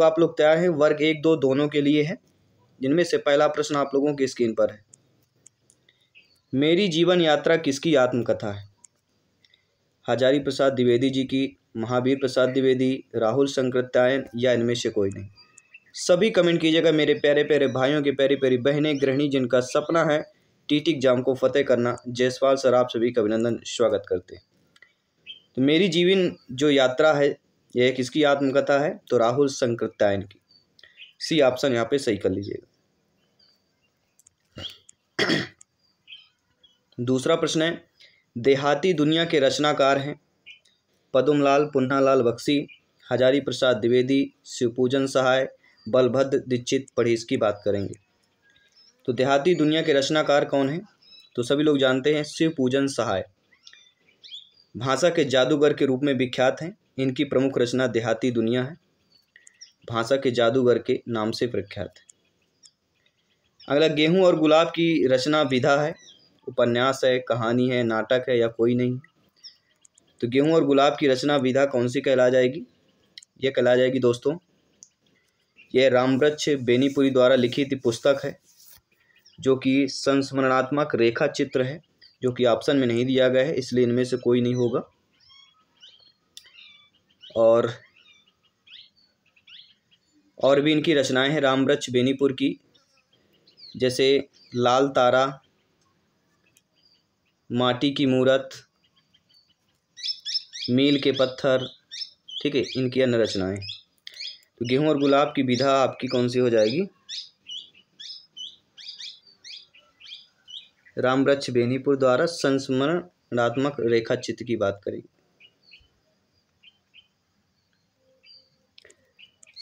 को आप लोग तैयार हैं वर्ग एक दो दोनों के लिए है जिनमें से पहला प्रश्न आप लोगों की स्क्रीन पर है मेरी जीवन यात्रा किसकी आत्मकथा है हजारी प्रसाद द्विवेदी जी की महावीर प्रसाद द्विवेदी राहुल संक्रत्यायन या इनमें से कोई नहीं सभी कमेंट कीजिएगा मेरे प्यारे प्यारे भाइयों के प्यारी प्यारी बहनें गृहिणी जिनका सपना है टीटी एग्जाम को फतेह करना जयसवाल सर आप सभी का अभिनंदन स्वागत करते हैं तो मेरी जीवन जो यात्रा है यह किसकी आत्मकथा है तो राहुल संकृत्यायन की सी ऑप्शन यहाँ पे सही कर लीजिएगा दूसरा प्रश्न है देहाती दुनिया के रचनाकार हैं पदमलाल पुन्नालाल बख्शी हजारी प्रसाद द्विवेदी शिवपूजन सहाय बलभद्र दीक्षित परहेज की बात करेंगे तो देहाती दुनिया के रचनाकार कौन हैं तो सभी लोग जानते हैं शिव पूजन सहाय भाषा के जादूगर के रूप में विख्यात हैं इनकी प्रमुख रचना देहाती दुनिया है भाषा के जादूगर के नाम से प्रख्यात है अगला गेहूं और गुलाब की रचना विधा है उपन्यास है कहानी है नाटक है या कोई नहीं तो गेहूं और गुलाब की रचना विधा कौन सी कहला जाएगी यह कहला जाएगी दोस्तों यह रामवृक्ष बेनीपुरी द्वारा लिखित पुस्तक है जो कि संस्मरणात्मक रेखा चित्र है जो कि ऑप्शन में नहीं दिया गया है इसलिए इनमें से कोई नहीं होगा और और भी इनकी रचनाएं हैं रामवृक्ष बेनीपुर की जैसे लाल तारा माटी की मूरत मील के पत्थर ठीक है इनकी अन्य रचनाएं तो गेहूं और गुलाब की विधा आपकी कौन सी हो जाएगी रामवृक्ष बेनीपुर द्वारा संस्मरणात्मक रेखा चित्र की बात करेंगे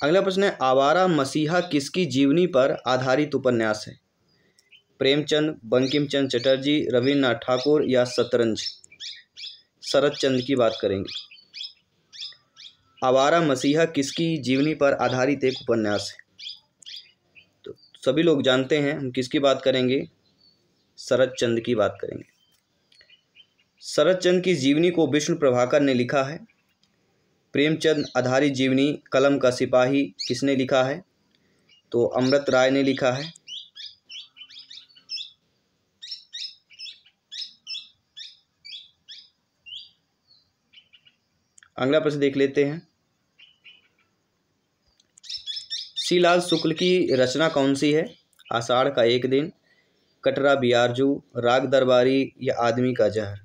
अगला प्रश्न है आवारा मसीहा किसकी जीवनी पर आधारित उपन्यास है प्रेमचंद बंकिम चंद चटर्जी रविन्द्रनाथ ठाकुर या शतरंज शरद चंद की बात करेंगे आवारा मसीहा किसकी जीवनी पर आधारित एक उपन्यास है तो सभी लोग जानते हैं हम किसकी बात करेंगे शरद चंद की बात करेंगे शरद चंद की जीवनी को विष्णु प्रभाकर ने लिखा है प्रेमचंद आधारित जीवनी कलम का सिपाही किसने लिखा है तो अमृत राय ने लिखा है अगला प्रश्न देख लेते हैं श्रीलाल शुक्ल की रचना कौन सी है आषाढ़ का एक दिन कटरा बियारजू राग दरबारी या आदमी का जहर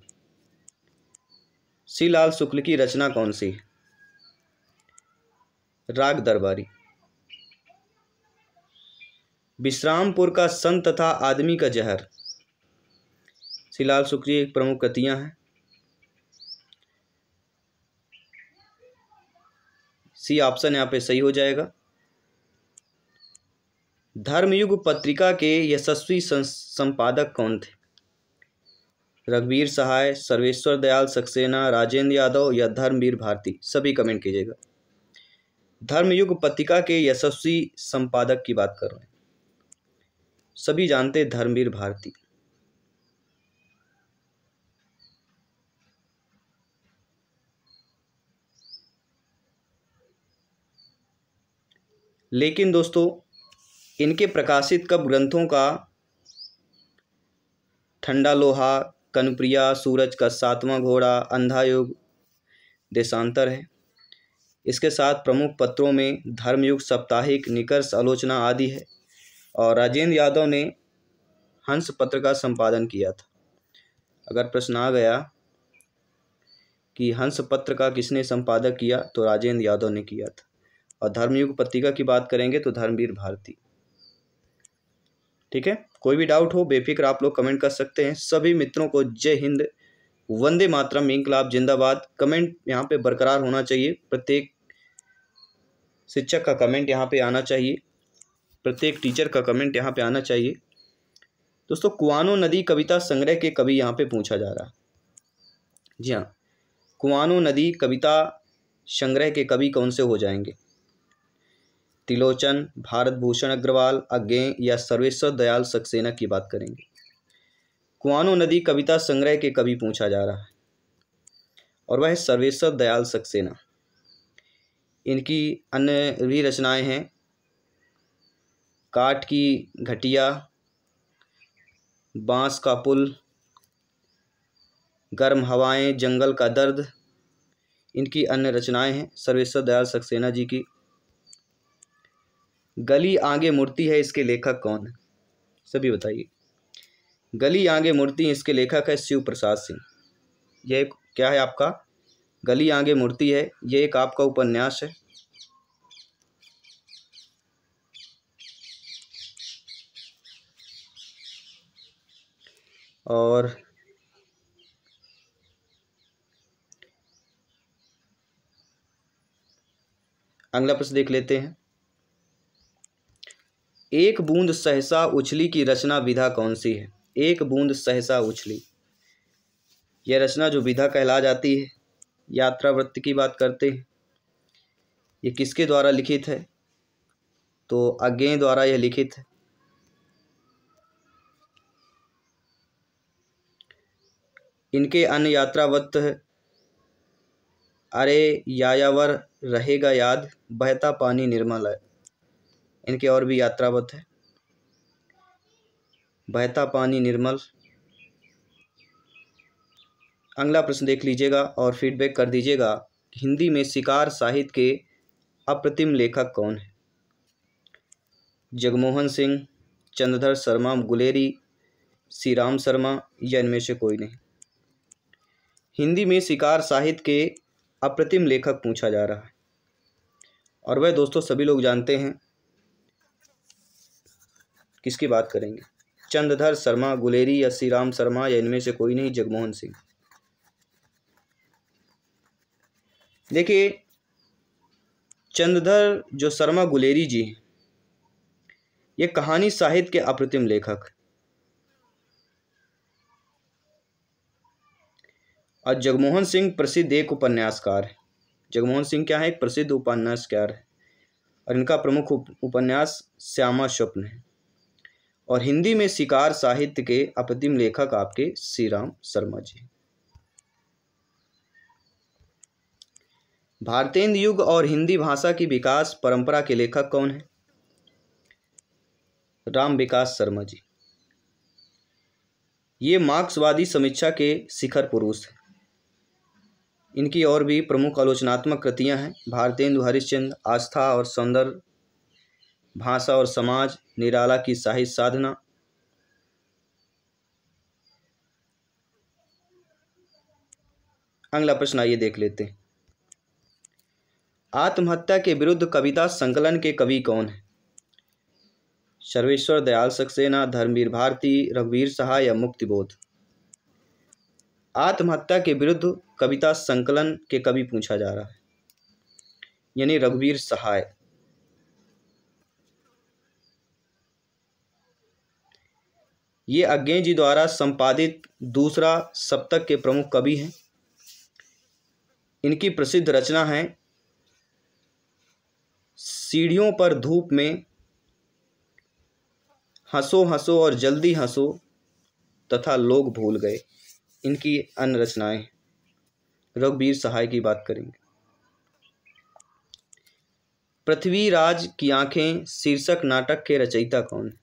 श्रीलाल शुक्ल की रचना कौन सी है राग दरबारी विश्रामपुर का संत तथा आदमी का जहर सिलाल सुक्री एक प्रमुख कृतियाँ हैं सी ऑप्शन यहाँ पे सही हो जाएगा धर्मयुग पत्रिका के यशस्वी संपादक कौन थे रघुवीर सहाय सर्वेश्वर दयाल सक्सेना राजेंद्र यादव या धर्मवीर भारती सभी कमेंट कीजिएगा धर्मयुग पत्रिका के यशस्वी संपादक की बात कर रहे हैं सभी जानते धर्मवीर भारती लेकिन दोस्तों इनके प्रकाशित कब ग्रंथों का ठंडा लोहा कनप्रिया सूरज का सातवां घोड़ा अंधा युग देशांतर है इसके साथ प्रमुख पत्रों में धर्मयुग साप्ताहिक निकर्ष आलोचना आदि है और राजेंद्र यादव ने हंस पत्र का संपादन किया था अगर प्रश्न आ गया कि हंस पत्र का किसने संपादक किया तो राजेंद्र यादव ने किया था और धर्मयुग पत्रिका की बात करेंगे तो धर्मवीर भारती ठीक है कोई भी डाउट हो बेफिक्र आप लोग कमेंट कर सकते हैं सभी मित्रों को जय हिंद वंदे मातरम इंकलाब जिंदाबाद कमेंट यहाँ पे बरकरार होना चाहिए प्रत्येक शिक्षक का कमेंट यहाँ पे आना चाहिए प्रत्येक टीचर का कमेंट यहाँ पे आना चाहिए दोस्तों कुआनो नदी कविता संग्रह के कवि यहाँ पे पूछा जा रहा है जी हाँ कुआनो नदी कविता संग्रह के कवि कौन से हो जाएंगे तिलोचन भारत भूषण अग्रवाल अज्ञे या सर्वेश्वर दयाल सक्सेना की बात करेंगे कुआनो नदी कविता संग्रह के कवि पूछा जा रहा है और वह सर्वेश्वर दयाल सक्सेना इनकी अन्य भी रचनाएं हैं काट की घटिया बांस का पुल गर्म हवाएं जंगल का दर्द इनकी अन्य रचनाएं हैं सर्वेश्वर दयाल सक्सेना जी की गली आगे मूर्ति है इसके लेखक कौन है सभी बताइए गली आगे मूर्ति इसके लेखक है शिव प्रसाद सिंह ये क्या है आपका गली आगे मूर्ति है ये एक आपका उपन्यास है और अगला प्रश्न देख लेते हैं एक बूंद सहसा उछली की रचना विधा कौन सी है एक बूंद सहसा उछली यह रचना जो विधा कहला जाती है यात्रा वृत्ति की बात करते हैं ये किसके द्वारा लिखित है तो अज्ञे द्वारा यह लिखित है इनके अन्य यात्रा वृत्त है अरे यायावर रहेगा याद बहता पानी निर्मल है इनके और भी यात्रावत है बहता पानी निर्मल अगला प्रश्न देख लीजिएगा और फीडबैक कर दीजिएगा हिंदी में शिकार साहित्य के अप्रतिम लेखक कौन है जगमोहन सिंह चंद्रधर शर्मा गुलेरी श्री राम शर्मा या इनमें से कोई नहीं हिंदी में शिकार साहित्य के अप्रतिम लेखक पूछा जा रहा है और वह दोस्तों सभी लोग जानते हैं किसकी बात करेंगे चंद्रधर शर्मा गुलेरी या श्री राम शर्मा या इनमें से कोई नहीं जगमोहन सिंह देखिए चंद्रधर जो शर्मा गुलेरी जी ये कहानी साहित्य के अप्रतिम लेखक और जगमोहन सिंह प्रसिद्ध एक उपन्यासकार जगमोहन सिंह क्या है एक प्रसिद्ध उपन्यासकार है और इनका प्रमुख उपन्यास श्यामा स्वप्न है और हिंदी में शिकार साहित्य के अपतिम लेखक आपके श्री राम शर्मा जी भारतेंद्र युग और हिंदी भाषा की विकास परंपरा के लेखक कौन है राम विकास शर्मा जी ये मार्क्सवादी समीक्षा के शिखर पुरुष हैं इनकी और भी प्रमुख आलोचनात्मक कृतियां हैं भारतेंदु हरिश्चंद्र आस्था और सौंदर्य भाषा और समाज निराला की साहित्य साधना अगला प्रश्न आइए देख लेते हैं आत्महत्या के विरुद्ध कविता संकलन के कवि कौन है सर्वेश्वर दयाल सक्सेना धर्मवीर भारती रघुवीर सहा या मुक्तिबोध आत्महत्या के विरुद्ध कविता संकलन के कवि पूछा जा रहा है यानी रघुवीर सहाय ये अज्ञे जी द्वारा संपादित दूसरा सप्तक के प्रमुख कवि हैं इनकी प्रसिद्ध रचना है सीढ़ियों पर धूप में हंसो हंसो और जल्दी हंसो तथा लोग भूल गए इनकी अन्य रचनाएं रघुवीर सहाय की बात करेंगे पृथ्वीराज की आंखें शीर्षक नाटक के रचयिता कौन है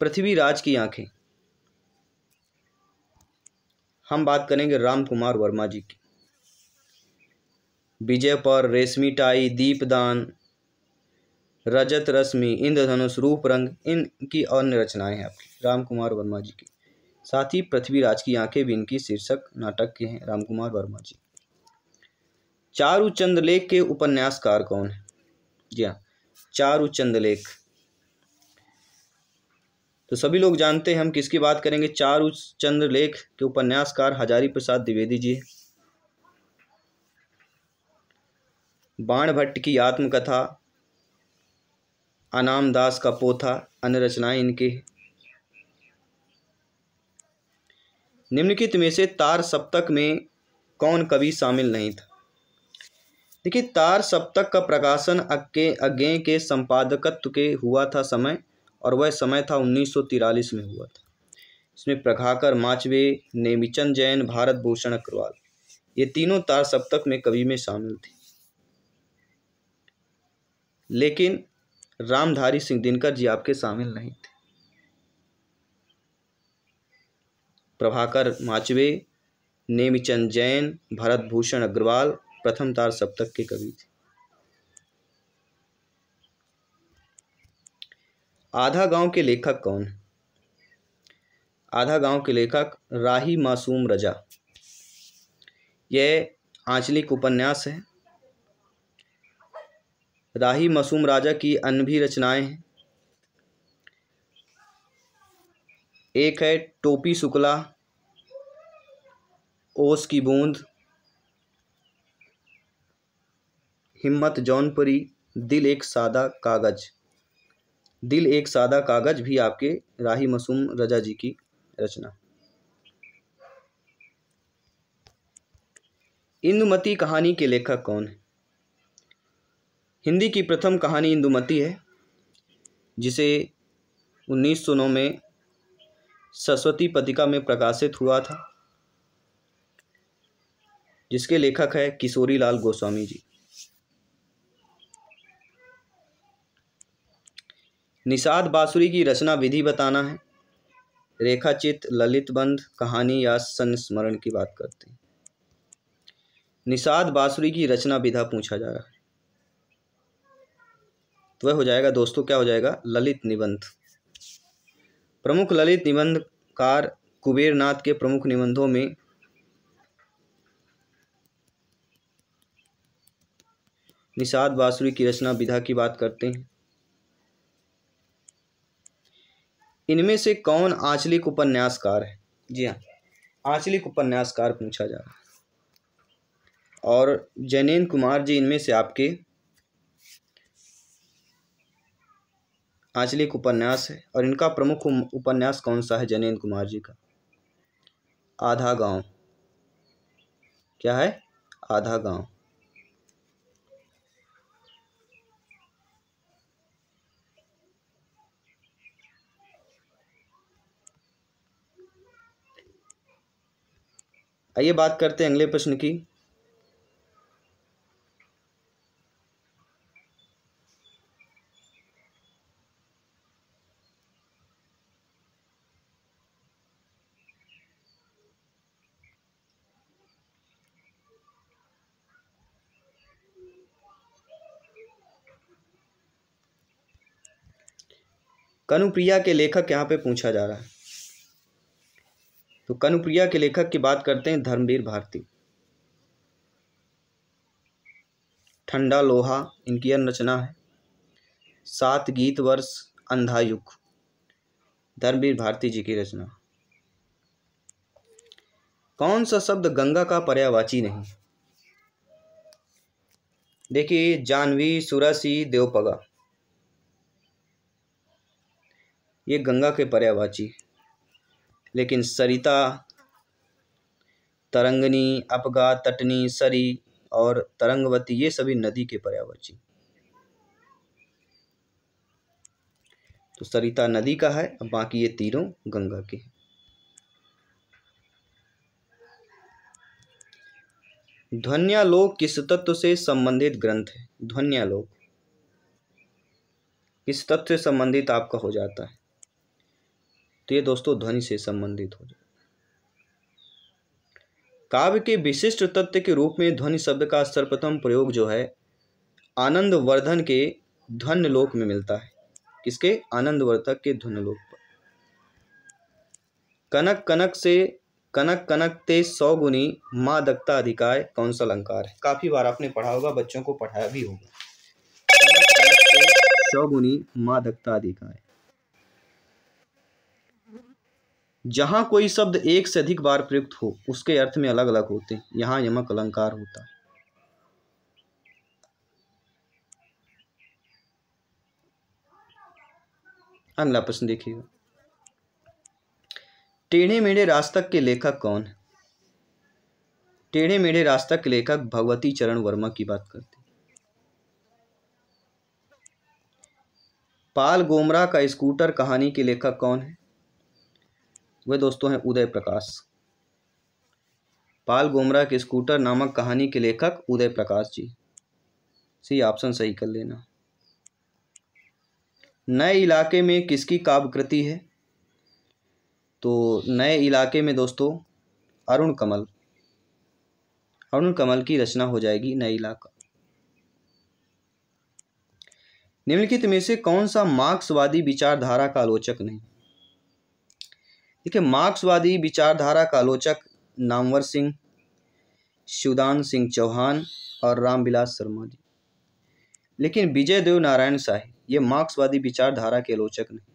पृथ्वीराज की आंखें हम बात करेंगे राम कुमार वर्मा जी की विजय पर रेशमी टाई दीपदान रजत रश्मि इंद्रधनुष रूप रंग इनकी और रचनाएं हैं आपकी राम कुमार वर्मा जी की साथ ही पृथ्वीराज की आंखें भी इनकी शीर्षक नाटक के हैं राम कुमार वर्मा जी चारू चंद्रलेख के उपन्यासकार कौन है जी हाँ चारू चंद्रलेख तो सभी लोग जानते हैं हम किसकी बात करेंगे चारू चंद्र लेख के उपन्यासकार हजारी प्रसाद द्विवेदी जी बाण भट्ट की आत्मकथा अनाम दास का पोथा अन्य रचनाएं इनकी निम्नलिखित में से तार सप्तक में कौन कवि शामिल नहीं था देखिए तार सप्तक का प्रकाशन अज्ञे अज्ञे के संपादकत्व के हुआ था समय और वह समय था उन्नीस में हुआ था इसमें प्रभाकर माचवे नेमिचंद जैन भारत भूषण अग्रवाल ये तीनों तार सप्तक में कवि में शामिल थे लेकिन रामधारी सिंह दिनकर जी आपके शामिल नहीं थे प्रभाकर माचवे नेमिचंद जैन भरत भूषण अग्रवाल प्रथम तार सप्तक के कवि थे आधा गांव के लेखक कौन आधा गांव के लेखक राही मासूम रजा यह आंचलिक उपन्यास है राही मासूम राजा की अन्य भी रचनाएं हैं एक है टोपी शुक्ला ओस की बूंद हिम्मत जौनपुरी दिल एक सादा कागज़ दिल एक सादा कागज भी आपके राही मसूम रजा जी की रचना इंदुमती कहानी के लेखक कौन है हिंदी की प्रथम कहानी इंदुमती है जिसे 1909 में सरस्वती पतिका में प्रकाशित हुआ था जिसके लेखक है किशोरी लाल गोस्वामी जी निषाद बाँसुरी की रचना विधि बताना है रेखाचित ललित बंध कहानी या संस्मरण की बात करते हैं निषाद बाँसुरी की रचना विधा पूछा जा रहा है तो वह हो जाएगा दोस्तों क्या हो जाएगा ललित निबंध प्रमुख ललित निबंधकार कुबेरनाथ के प्रमुख निबंधों में निषाद बाँसुरी की रचना विधा की बात करते हैं इनमें से कौन आंचलिक उपन्यासकार है जी हाँ आंचलिक उपन्यासकार पूछा जा रहा है और जैनेन्द्र कुमार जी इनमें से आपके आंचलिक उपन्यास है और इनका प्रमुख उपन्यास कौन सा है जैनेन्द्र कुमार जी का आधा गांव क्या है आधा गांव आइए बात करते हैं अगले प्रश्न की कनुप्रिया के लेखक यहाँ पे पूछा जा रहा है तो कनुप्रिया के लेखक की बात करते हैं धर्मवीर भारती ठंडा लोहा इनकी रचना है सात गीत वर्ष अंधायुग धर्मवीर भारती जी की रचना कौन सा शब्द गंगा का पर्यावाची नहीं देखिए जानवी सुरासी देवपगा ये गंगा के पर्यावाची लेकिन सरिता तरंगनी अपगा तटनी सरी और तरंगवती ये सभी नदी के पर्यावरची तो सरिता नदी का है अब बाकी ये तीनों गंगा के हैं ध्वन्यालोक किस तत्व से संबंधित ग्रंथ है ध्वन्यालोक किस तत्व से संबंधित आपका हो जाता है तो ये दोस्तों ध्वनि से संबंधित हो जाए काव्य के विशिष्ट तत्व के रूप में ध्वनि शब्द का सर्वप्रथम प्रयोग जो है आनंद वर्धन के ध्वन लोक में मिलता है किसके आनंद वर्धक के ध्वन लोक पर कनक कनक से कनक कनक ते सौ गुनी माँ दत्ता अधिकाय कौन सा अलंकार है काफ़ी बार आपने पढ़ा होगा बच्चों को पढ़ाया भी होगा सौ गुनी माँ दत्ता अधिकाय जहाँ कोई शब्द एक से अधिक बार प्रयुक्त हो उसके अर्थ में अलग अलग होते हैं यहाँ यमक अलंकार होता है अगला प्रश्न देखिएगा टेढ़े मेढ़े रास्तक के लेखक कौन है टेढ़े मेढ़े रास्तक के लेखक भगवती चरण वर्मा की बात करते हैं पाल गोमरा का स्कूटर कहानी के लेखक कौन है वे दोस्तों हैं उदय प्रकाश पाल गोमरा के स्कूटर नामक कहानी के लेखक उदय प्रकाश जी सी ऑप्शन सही कर लेना नए इलाके में किसकी काव्य कृति है तो नए इलाके में दोस्तों अरुण कमल अरुण कमल की रचना हो जाएगी नए इलाका निम्नलिखित में से कौन सा मार्क्सवादी विचारधारा का आलोचक नहीं देखिए मार्क्सवादी विचारधारा का आलोचक नामवर सिंह शिवदान सिंह चौहान और रामविलास शर्मा जी लेकिन विजय देव नारायण शाही ये मार्क्सवादी विचारधारा के आलोचक नहीं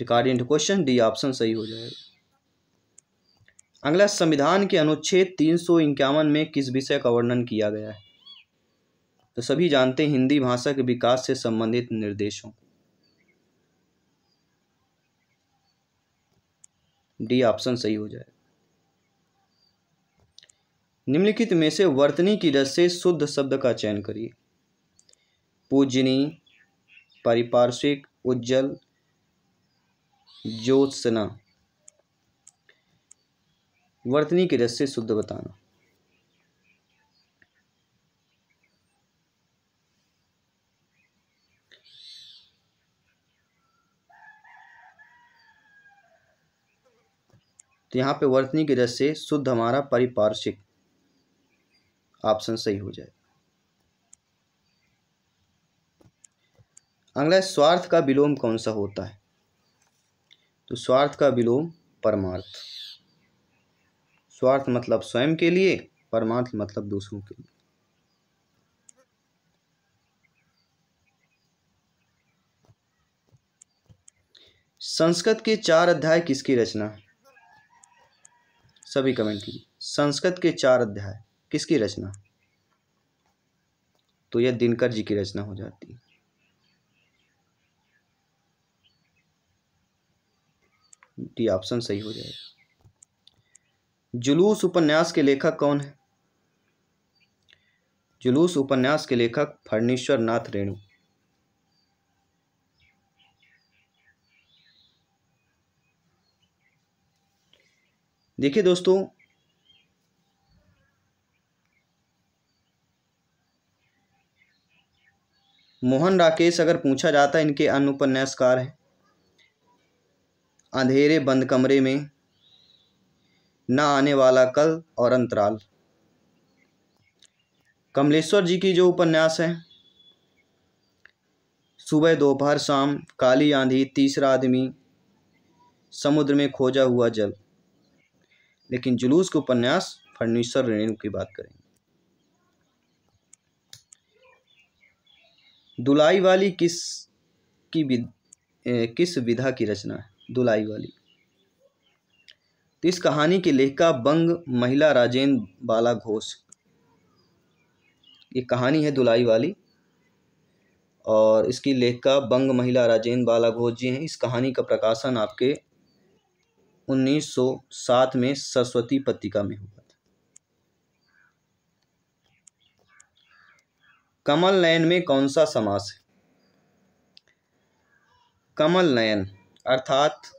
रिकॉर्डिंग क्वेश्चन डी ऑप्शन सही हो जाएगा अगला संविधान के अनुच्छेद तीन में किस विषय का वर्णन किया गया है तो सभी जानते हैं हिंदी भाषा के विकास से संबंधित निर्देशों डी ऑप्शन सही हो जाए निम्नलिखित में से वर्तनी की रस से शुद्ध शब्द का चयन करिए पूजनी पारिपार्श्विक उज्जवल ज्योत्सना वर्तनी के रस से शुद्ध बताना तो यहाँ पे वर्तनी के रस से शुद्ध हमारा परिपार्शिक ऑप्शन सही हो जाए अगला स्वार्थ का विलोम कौन सा होता है तो स्वार्थ का विलोम परमार्थ स्वार्थ मतलब स्वयं के लिए परमार्थ मतलब दूसरों के लिए संस्कृत के चार अध्याय किसकी रचना सभी कमेंट कीजिए संस्कृत के चार अध्याय किसकी रचना तो यह दिनकर जी की रचना हो जाती है डी ऑप्शन सही हो जाएगा जुलूस उपन्यास के लेखक कौन है जुलूस उपन्यास के लेखक फर्नीश्वर नाथ रेणु देखिए दोस्तों मोहन राकेश अगर पूछा जाता है इनके अन्य उपन्यासकार हैं अंधेरे बंद कमरे में ना आने वाला कल और अंतराल कमलेश्वर जी की जो उपन्यास है सुबह दोपहर शाम काली आंधी तीसरा आदमी समुद्र में खोजा हुआ जल लेकिन जुलूस के उपन्यास फर्नीचर रेणु की बात करेंगे दुलाई वाली किस की विद, ए, किस विधा की रचना है दुलाई वाली तो इस कहानी की लेखिका बंग महिला राजेंद्र बाला घोष ये कहानी है दुलाई वाली और इसकी लेखिका बंग महिला राजेंद्र बाला घोष जी हैं इस कहानी का प्रकाशन आपके 1907 में सरस्वती पत्रिका में हुआ था कमल नयन में कौन सा समास है कमल नयन अर्थात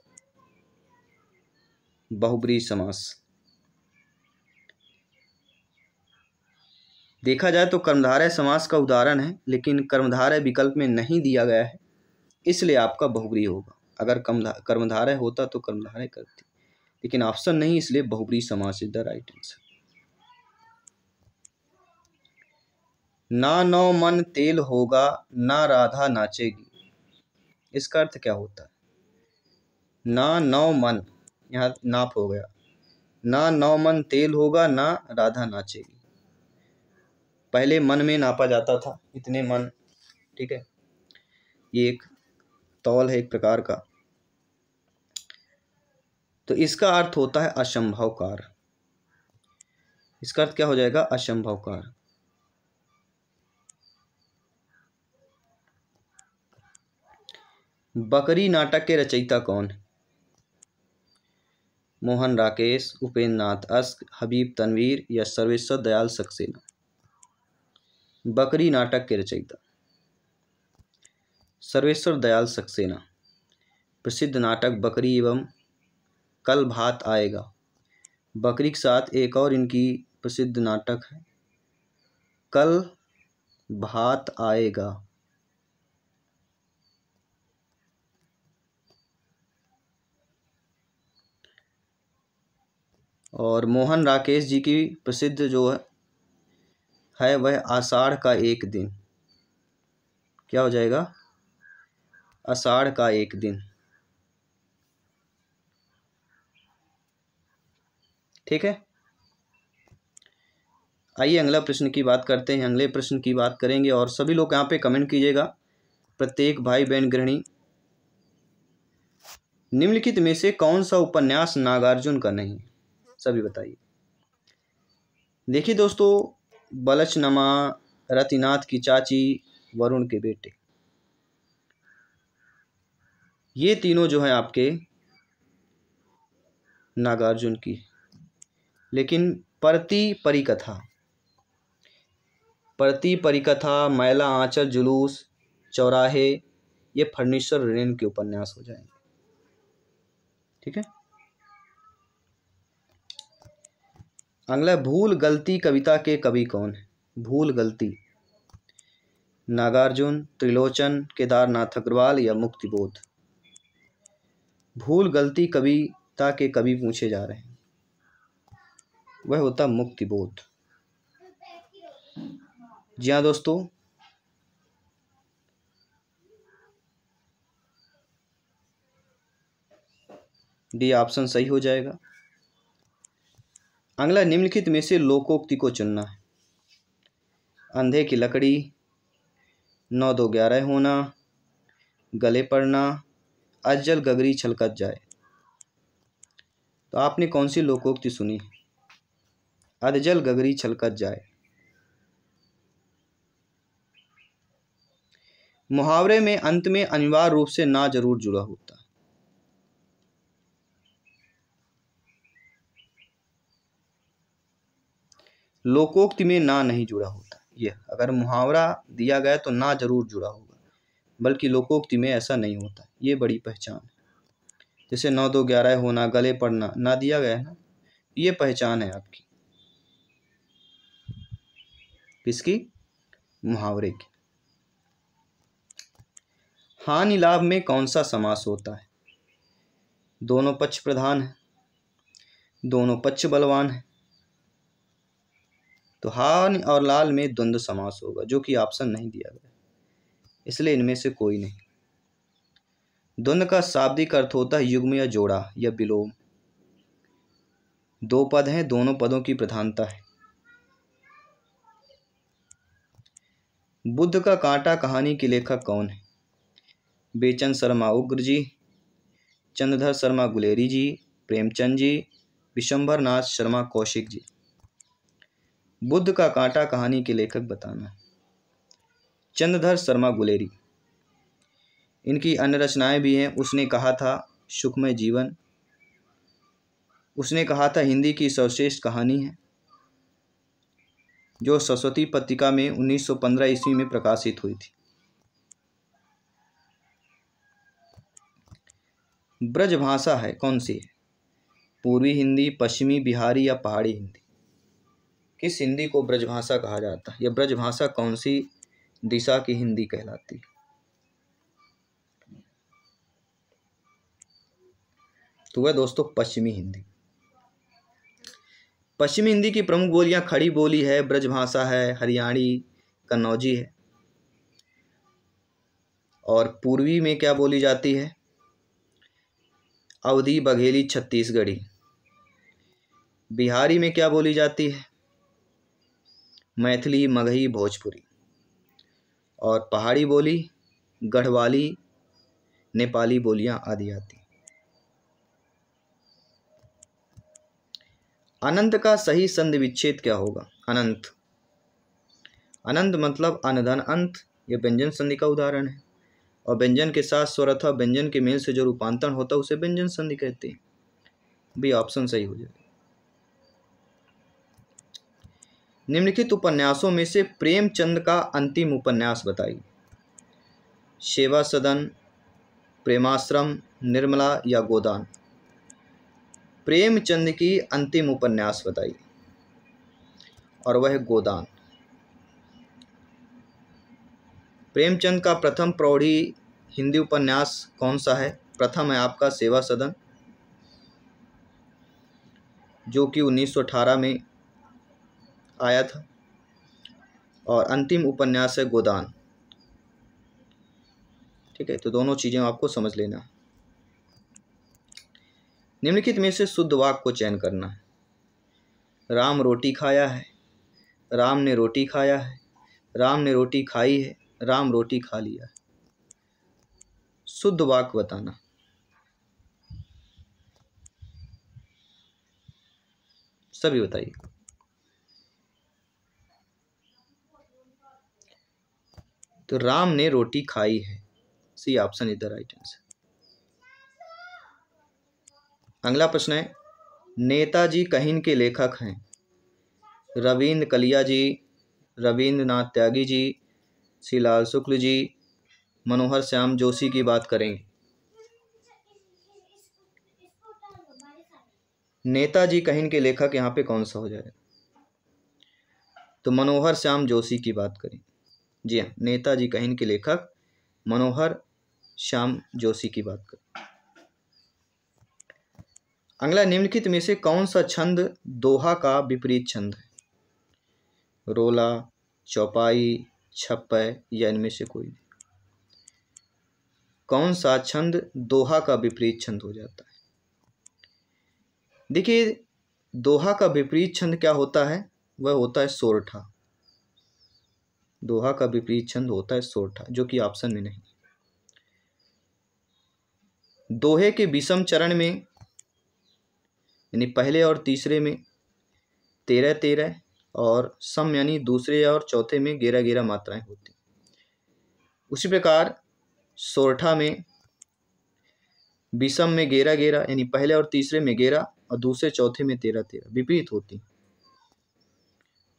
बहुब्री समास देखा जाए तो कर्मधारय समास का उदाहरण है लेकिन कर्मधारय विकल्प में नहीं दिया गया है इसलिए आपका बहुब्री होगा अगर कर्मधारय होता तो कर्मधारय करती लेकिन ऑप्शन नहीं इसलिए बहुब्री समास इज द राइट आंसर ना नौ मन तेल होगा ना राधा नाचेगी इसका अर्थ क्या होता है ना नौ मन यहाँ नाप हो गया ना नौ मन तेल होगा ना राधा नाचेगी पहले मन में नापा जाता था इतने मन ठीक है ये एक तौल है एक प्रकार का तो इसका अर्थ होता है असंभव कार इसका अर्थ क्या हो जाएगा असंभव कार बकरी नाटक के रचयिता कौन है मोहन राकेश उपेंद्र नाथ अस्क हबीब तनवीर या सर्वेश्वर दयाल सक्सेना बकरी नाटक के रचयिता सर्वेश्वर दयाल सक्सेना प्रसिद्ध नाटक बकरी एवं कल भात आएगा बकरी के साथ एक और इनकी प्रसिद्ध नाटक है कल भात आएगा और मोहन राकेश जी की प्रसिद्ध जो है वह आषाढ़ का एक दिन क्या हो जाएगा आषाढ़ का एक दिन ठीक है आइए अगला प्रश्न की बात करते हैं अगले प्रश्न की बात करेंगे और सभी लोग यहाँ पे कमेंट कीजिएगा प्रत्येक भाई बहन गृहिणी निम्नलिखित में से कौन सा उपन्यास नागार्जुन का नहीं सभी बताइए देखिए दोस्तों बलचनमा रतिनाथ की चाची वरुण के बेटे ये तीनों जो हैं आपके नागार्जुन की लेकिन परती परिकथा परती परिकथा मैला आंचल जुलूस चौराहे ये फर्नीचर ऋण के उपन्यास हो जाएंगे ठीक है अगला भूल गलती कविता के कवि कौन है भूल गलती नागार्जुन त्रिलोचन केदारनाथ अग्रवाल या मुक्तिबोध भूल गलती कविता के कवि पूछे जा रहे हैं वह होता मुक्तिबोध जी हाँ दोस्तों डी ऑप्शन सही हो जाएगा अगला निम्नलिखित में से लोकोक्ति को चुनना है अंधे की लकड़ी नौ दो ग्यारह होना गले पड़ना अजल गगरी छलकत जाए तो आपने कौन सी लोकोक्ति सुनी अजल गगरी छलकत जाए मुहावरे में अंत में अनिवार्य रूप से ना जरूर जुड़ा होता लोकोक्ति में ना नहीं जुड़ा होता यह अगर मुहावरा दिया गया तो ना जरूर जुड़ा होगा बल्कि लोकोक्ति में ऐसा नहीं होता ये बड़ी पहचान है जैसे नौ दो ग्यारह होना गले पड़ना ना दिया गया ना ये पहचान है आपकी किसकी मुहावरे की हानि लाभ में कौन सा समास होता है दोनों पक्ष प्रधान है दोनों पक्ष बलवान है तो हान और लाल में द्वंद्व समास होगा जो कि ऑप्शन नहीं दिया गया इसलिए इनमें से कोई नहीं द्वंद्व का शाब्दिक अर्थ होता है युग्म या जोड़ा या विलोम दो पद हैं दोनों पदों की प्रधानता है बुद्ध का कांटा कहानी के लेखक कौन है बेचंद शर्मा उग्र जी चंद्रधर शर्मा गुलेरी जी प्रेमचंद जी नाथ शर्मा कौशिक जी बुद्ध का कांटा कहानी के लेखक बताना चंद्रधर शर्मा गुलेरी इनकी अन्य रचनाएं भी हैं उसने कहा था सुखमय जीवन उसने कहा था हिंदी की सर्वश्रेष्ठ कहानी है जो सरस्वती पत्रिका में 1915 ईस्वी में प्रकाशित हुई थी ब्रज भाषा है कौन सी है पूर्वी हिंदी पश्चिमी बिहारी या पहाड़ी हिंदी किस हिंदी को ब्रजभाषा कहा जाता है यह ब्रजभाषा कौन सी दिशा की हिंदी कहलाती तो वह दोस्तों पश्चिमी हिंदी पश्चिमी हिंदी की प्रमुख बोलियां खड़ी बोली है ब्रजभाषा है हरियाणी कन्नौजी है और पूर्वी में क्या बोली जाती है अवधी बघेली छत्तीसगढ़ी बिहारी में क्या बोली जाती है मैथिली मगही भोजपुरी और पहाड़ी बोली गढ़वाली नेपाली बोलियां आदि आती अनंत का सही संधि विच्छेद क्या होगा अनंत अनंत मतलब अनधन अंत यह व्यंजन संधि का उदाहरण है और व्यंजन के साथ स्वर अथवा व्यंजन के मेल से जो रूपांतरण होता है उसे व्यंजन संधि कहते हैं भी ऑप्शन सही हो जाएगा निम्नलिखित उपन्यासों में से प्रेमचंद का अंतिम उपन्यास बताइए सेवा सदन प्रेमाश्रम निर्मला या गोदान प्रेमचंद की अंतिम उपन्यास बताइए और वह गोदान प्रेमचंद का प्रथम प्रौढ़ी हिंदी उपन्यास कौन सा है प्रथम है आपका सेवा सदन जो कि 1918 में आया था और अंतिम उपन्यास है गोदान ठीक है तो दोनों चीज़ें आपको समझ लेना निम्नलिखित में से शुद्ध वाक को चयन करना है राम रोटी खाया है राम ने रोटी खाया है राम ने रोटी खाई है राम रोटी खा लिया है शुद्ध वाक बताना सभी बताइए तो राम ने रोटी खाई है C option is the right answer अगला प्रश्न है नेताजी कहिन के लेखक हैं रविंद्र कलिया जी रविन्द्र नाथ त्यागी जी श्री लाल शुक्ल जी मनोहर श्याम जोशी की बात करेंगे नेताजी कहिन के लेखक यहाँ पे कौन सा हो जाएगा तो मनोहर श्याम जोशी की बात करें जी हाँ नेताजी का के लेखक मनोहर श्याम जोशी की बात कर अगला निम्नलिखित में से कौन सा छंद दोहा का विपरीत छंद है रोला चौपाई छप्पय या इनमें से कोई नहीं कौन सा छंद दोहा का विपरीत छंद हो जाता है देखिए दोहा का विपरीत छंद क्या होता है वह होता है सोरठा दोहा का विपरीत छंद होता है सोठा जो कि ऑप्शन में नहीं दोहे के विषम चरण में यानी पहले और तीसरे में तेरह तेरह और सम यानी दूसरे और चौथे में गेरा गेरा मात्राएं होती उसी प्रकार सोरठा में विषम में गेरा गेरा यानी पहले और तीसरे में गेरा और दूसरे चौथे में तेरह तेरह विपरीत होती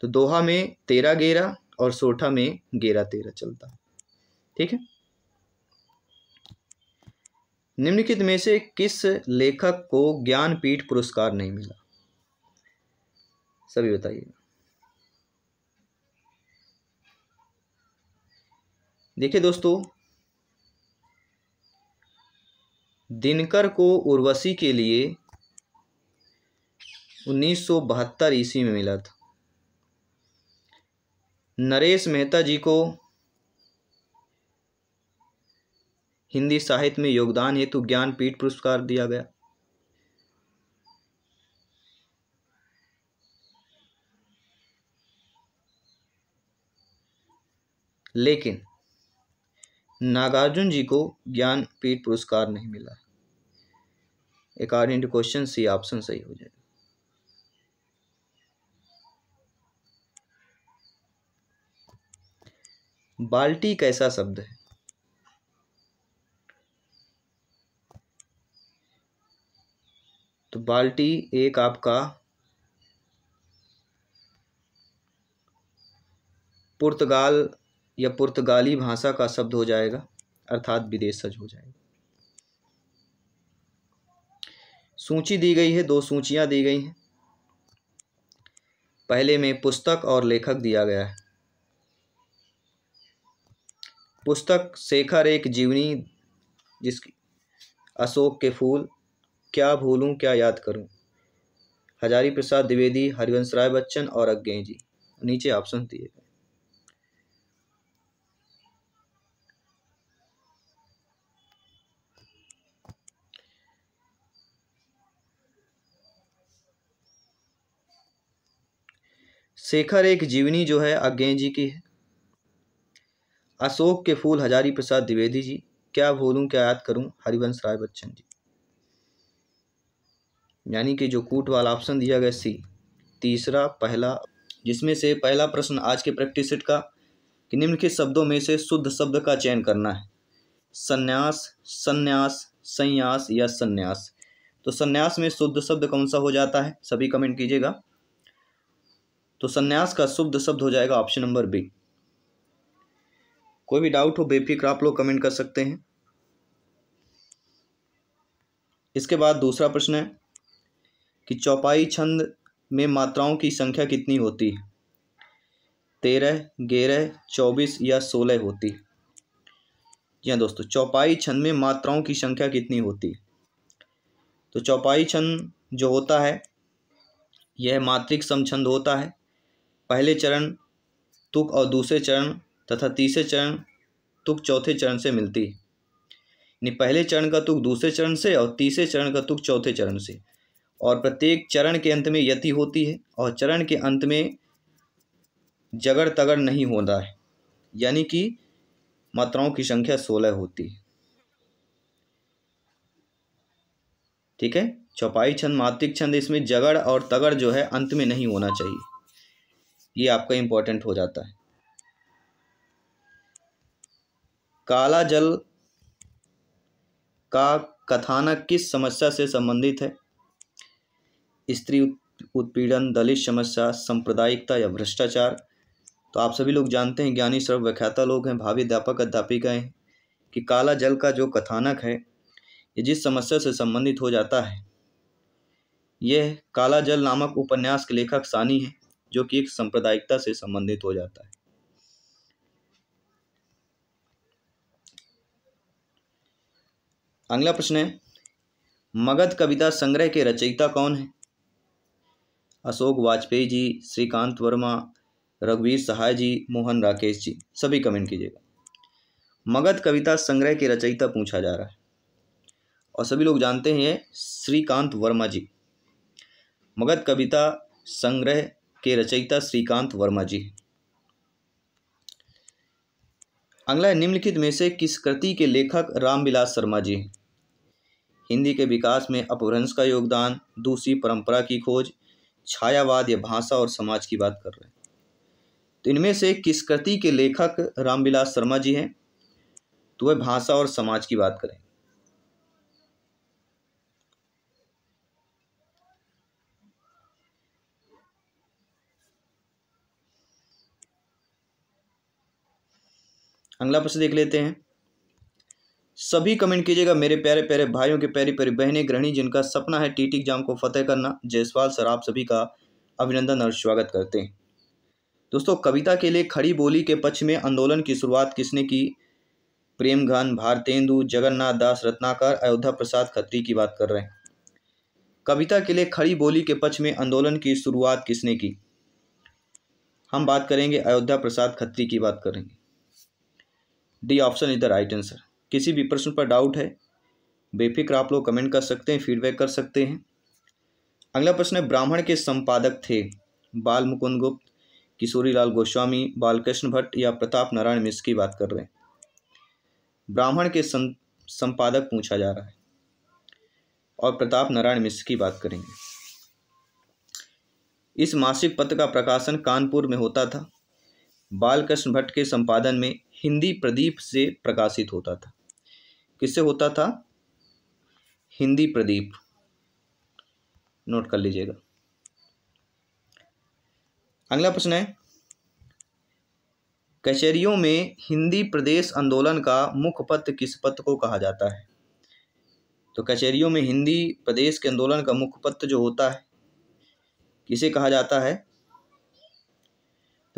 तो दोहा में तेरह गेरा और सोठा में गेरा तेरह चलता ठीक है निम्नलिखित में से किस लेखक को ज्ञानपीठ पुरस्कार नहीं मिला सभी बताइएगा देखिए दोस्तों दिनकर को उर्वशी के लिए 1972 ईस्वी में मिला था नरेश मेहता जी को हिंदी साहित्य में योगदान हेतु ज्ञानपीठ पुरस्कार दिया गया लेकिन नागार्जुन जी को ज्ञानपीठ पुरस्कार नहीं मिला according to question C option सही हो जाएगा बाल्टी कैसा शब्द है तो बाल्टी एक आपका पुर्तगाल या पुर्तगाली भाषा का शब्द हो जाएगा अर्थात विदेश सज हो जाएगा सूची दी गई है दो सूचियां दी गई हैं पहले में पुस्तक और लेखक दिया गया है पुस्तक शेखर एक जीवनी जिसकी अशोक के फूल क्या भूलूं क्या याद करूं हजारी प्रसाद द्विवेदी हरिवंश राय बच्चन और अज्ञे जी नीचे ऑप्शन दिए गए शेखर एक जीवनी जो है अज्ञे जी की है अशोक के फूल हजारी प्रसाद द्विवेदी जी क्या भूलूँ क्या याद करूँ हरिवंश राय बच्चन जी यानी कि जो कूट वाला ऑप्शन दिया गया सी तीसरा पहला जिसमें से पहला प्रश्न आज के प्रैक्टिस सेट का कि निम्नलिखित शब्दों में से शुद्ध शब्द का चयन करना है संन्यास संन्यास संन्यास या संन्यास तो संन्यास में शुद्ध शब्द कौन सा हो जाता है सभी कमेंट कीजिएगा तो संन्यास का शुद्ध शब्द हो जाएगा ऑप्शन नंबर बी कोई भी डाउट हो बेफिक्र आप लोग कमेंट कर सकते हैं इसके बाद दूसरा प्रश्न है कि चौपाई छंद में मात्राओं की संख्या कितनी होती है तेरह ग्यारह चौबीस या सोलह होती जी हाँ दोस्तों चौपाई छंद में मात्राओं की संख्या कितनी होती तो चौपाई छंद जो होता है यह मात्रिक छंद होता है पहले चरण तुक और दूसरे चरण तथा तीसरे चरण तुक चौथे चरण से मिलती है यानी पहले चरण का तुक दूसरे चरण से और तीसरे चरण का तुक चौथे चरण से और प्रत्येक चरण के अंत में यति होती है और चरण के अंत में जगड़ तगड़ नहीं होता है यानी कि मात्राओं की संख्या सोलह होती है ठीक है चौपाई छंद मात्रिक छंद इसमें जगड़ और तगड़ जो है अंत में नहीं होना चाहिए ये आपका इम्पोर्टेंट हो जाता है काला जल का कथानक किस समस्या से संबंधित है स्त्री उत्पीड़न दलित समस्या सांप्रदायिकता या भ्रष्टाचार तो आप सभी लोग जानते हैं ज्ञानी सर्व व्याख्याता लोग हैं भावी अध्यापक अध्यापिकाएँ हैं कि काला जल का जो कथानक है ये जिस समस्या से संबंधित हो जाता है यह काला जल नामक उपन्यास के लेखक सानी है जो कि एक सांप्रदायिकता से संबंधित हो जाता है अगला प्रश्न है मगध कविता संग्रह के रचयिता कौन है अशोक वाजपेयी जी श्रीकांत वर्मा रघुवीर सहाय जी मोहन राकेश जी सभी कमेंट कीजिएगा मगध कविता संग्रह के रचयिता पूछा जा रहा है और सभी लोग जानते हैं श्रीकांत वर्मा जी मगध कविता संग्रह के रचयिता श्रीकांत वर्मा जी अगला निम्नलिखित में से किस कृति के लेखक रामविलास शर्मा जी हिंदी के विकास में अपभ्रंश का योगदान दूसरी परंपरा की खोज छायावाद या भाषा और समाज की बात कर रहे हैं तो इनमें से किस कृति के लेखक रामविलास शर्मा जी हैं तो वह भाषा और समाज की बात करें अगला प्रश्न देख लेते हैं सभी कमेंट कीजिएगा मेरे प्यारे प्यारे भाइयों के प्यारी प्यारी बहनें गृहणी जिनका सपना है टीटी एग्जाम को फतेह करना जयसवाल सर आप सभी का अभिनंदन और स्वागत करते हैं दोस्तों कविता के लिए खड़ी बोली के पक्ष में आंदोलन की शुरुआत किसने की प्रेमघन भारतेंदु जगन्नाथ दास रत्नाकर अयोध्या प्रसाद खत्री की बात कर रहे हैं कविता के लिए खड़ी बोली के पक्ष में आंदोलन की शुरुआत किसने की हम बात करेंगे अयोध्या प्रसाद खत्री की बात करेंगे D option is the right answer किसी भी प्रश्न पर डाउट है बेफिक्र आप लोग कमेंट कर सकते हैं फीडबैक कर सकते हैं अगला प्रश्न है ब्राह्मण के संपादक थे बाल मुकुंद गुप्त किशोरी लाल गोस्वामी बालकृष्ण भट्ट या प्रताप नारायण मिश्र की बात कर रहे हैं ब्राह्मण के सं, संपादक पूछा जा रहा है और प्रताप नारायण मिश्र की बात करेंगे इस मासिक पत्र का प्रकाशन कानपुर में होता था बालकृष्ण भट्ट के संपादन में हिंदी प्रदीप से प्रकाशित होता था किससे होता था हिंदी प्रदीप नोट कर लीजिएगा अगला प्रश्न है कचहरियों में हिंदी प्रदेश आंदोलन का मुख्य पत्र किस पत्र को कहा जाता है तो कचहरियों में हिंदी प्रदेश के आंदोलन का मुख्य पत्र जो होता है किसे कहा जाता है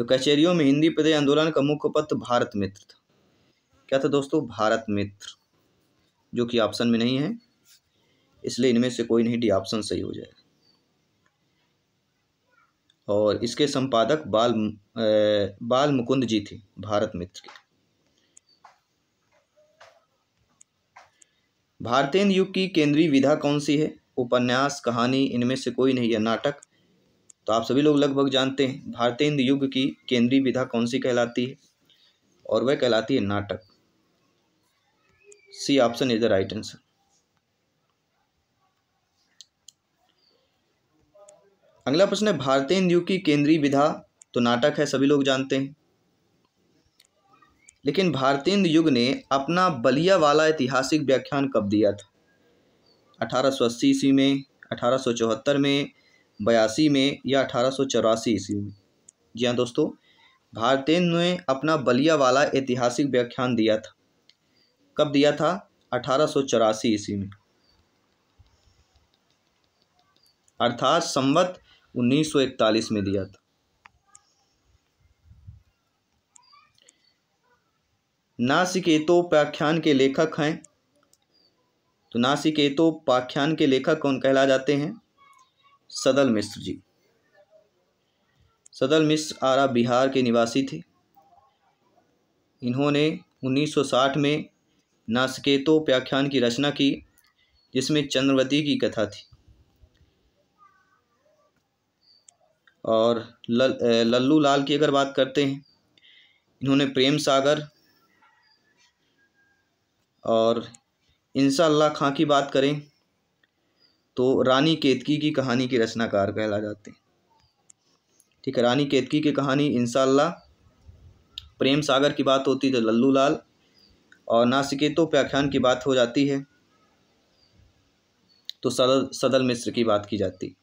तो कचहरियों में हिंदी प्रदेश आंदोलन का मुख्य पत्र भारत मित्र था क्या था दोस्तों भारत मित्र जो कि ऑप्शन में नहीं है इसलिए इनमें से कोई नहीं डी ऑप्शन सही हो जाएगा और इसके संपादक बाल ए, बाल मुकुंद जी थे भारत मित्र के भारतेंद्र युग की केंद्रीय विधा कौन सी है उपन्यास कहानी इनमें से कोई नहीं है नाटक तो आप सभी लोग लगभग जानते हैं भारतीय हिंद युग की केंद्रीय विधा कौन सी कहलाती है और वह कहलाती है नाटक C option is the right answer अगला प्रश्न है भारतीय हिंद युग की केंद्रीय विधा तो नाटक है सभी लोग जानते हैं लेकिन भारतेंद्र युग ने अपना बलिया वाला ऐतिहासिक व्याख्यान कब दिया था अस्सी ईस्वी में चौहत्तर में बयासी में या अठारह सौ चौरासी ईस्वी में जी हाँ दोस्तों भारतीय ने अपना बलिया वाला ऐतिहासिक व्याख्यान दिया था कब दिया था अठारह चौरासी ईस्वी में अर्थात संवत 1941 में दिया था नासिकेतो व्याख्यान के लेखक हैं तो नासिकेतो पाख्यान के लेखक कौन कहला जाते हैं सदल मिश्र जी सदल मिश्र आरा बिहार के निवासी थे इन्होंने 1960 में नासकेतो व्याख्यान की रचना की जिसमें चंद्रवती की कथा थी और लल्लू लाल की अगर बात करते हैं इन्होंने प्रेम सागर और इंसा अल्लाह खां की बात करें तो रानी केतकी की कहानी के रचनाकार कहला जाते हैं ठीक है रानी केतकी की कहानी इनशाला प्रेम सागर की बात होती तो लल्लू लाल और नासिकेतो व्याख्यान की बात हो जाती है तो सदल सदल मिश्र की बात की जाती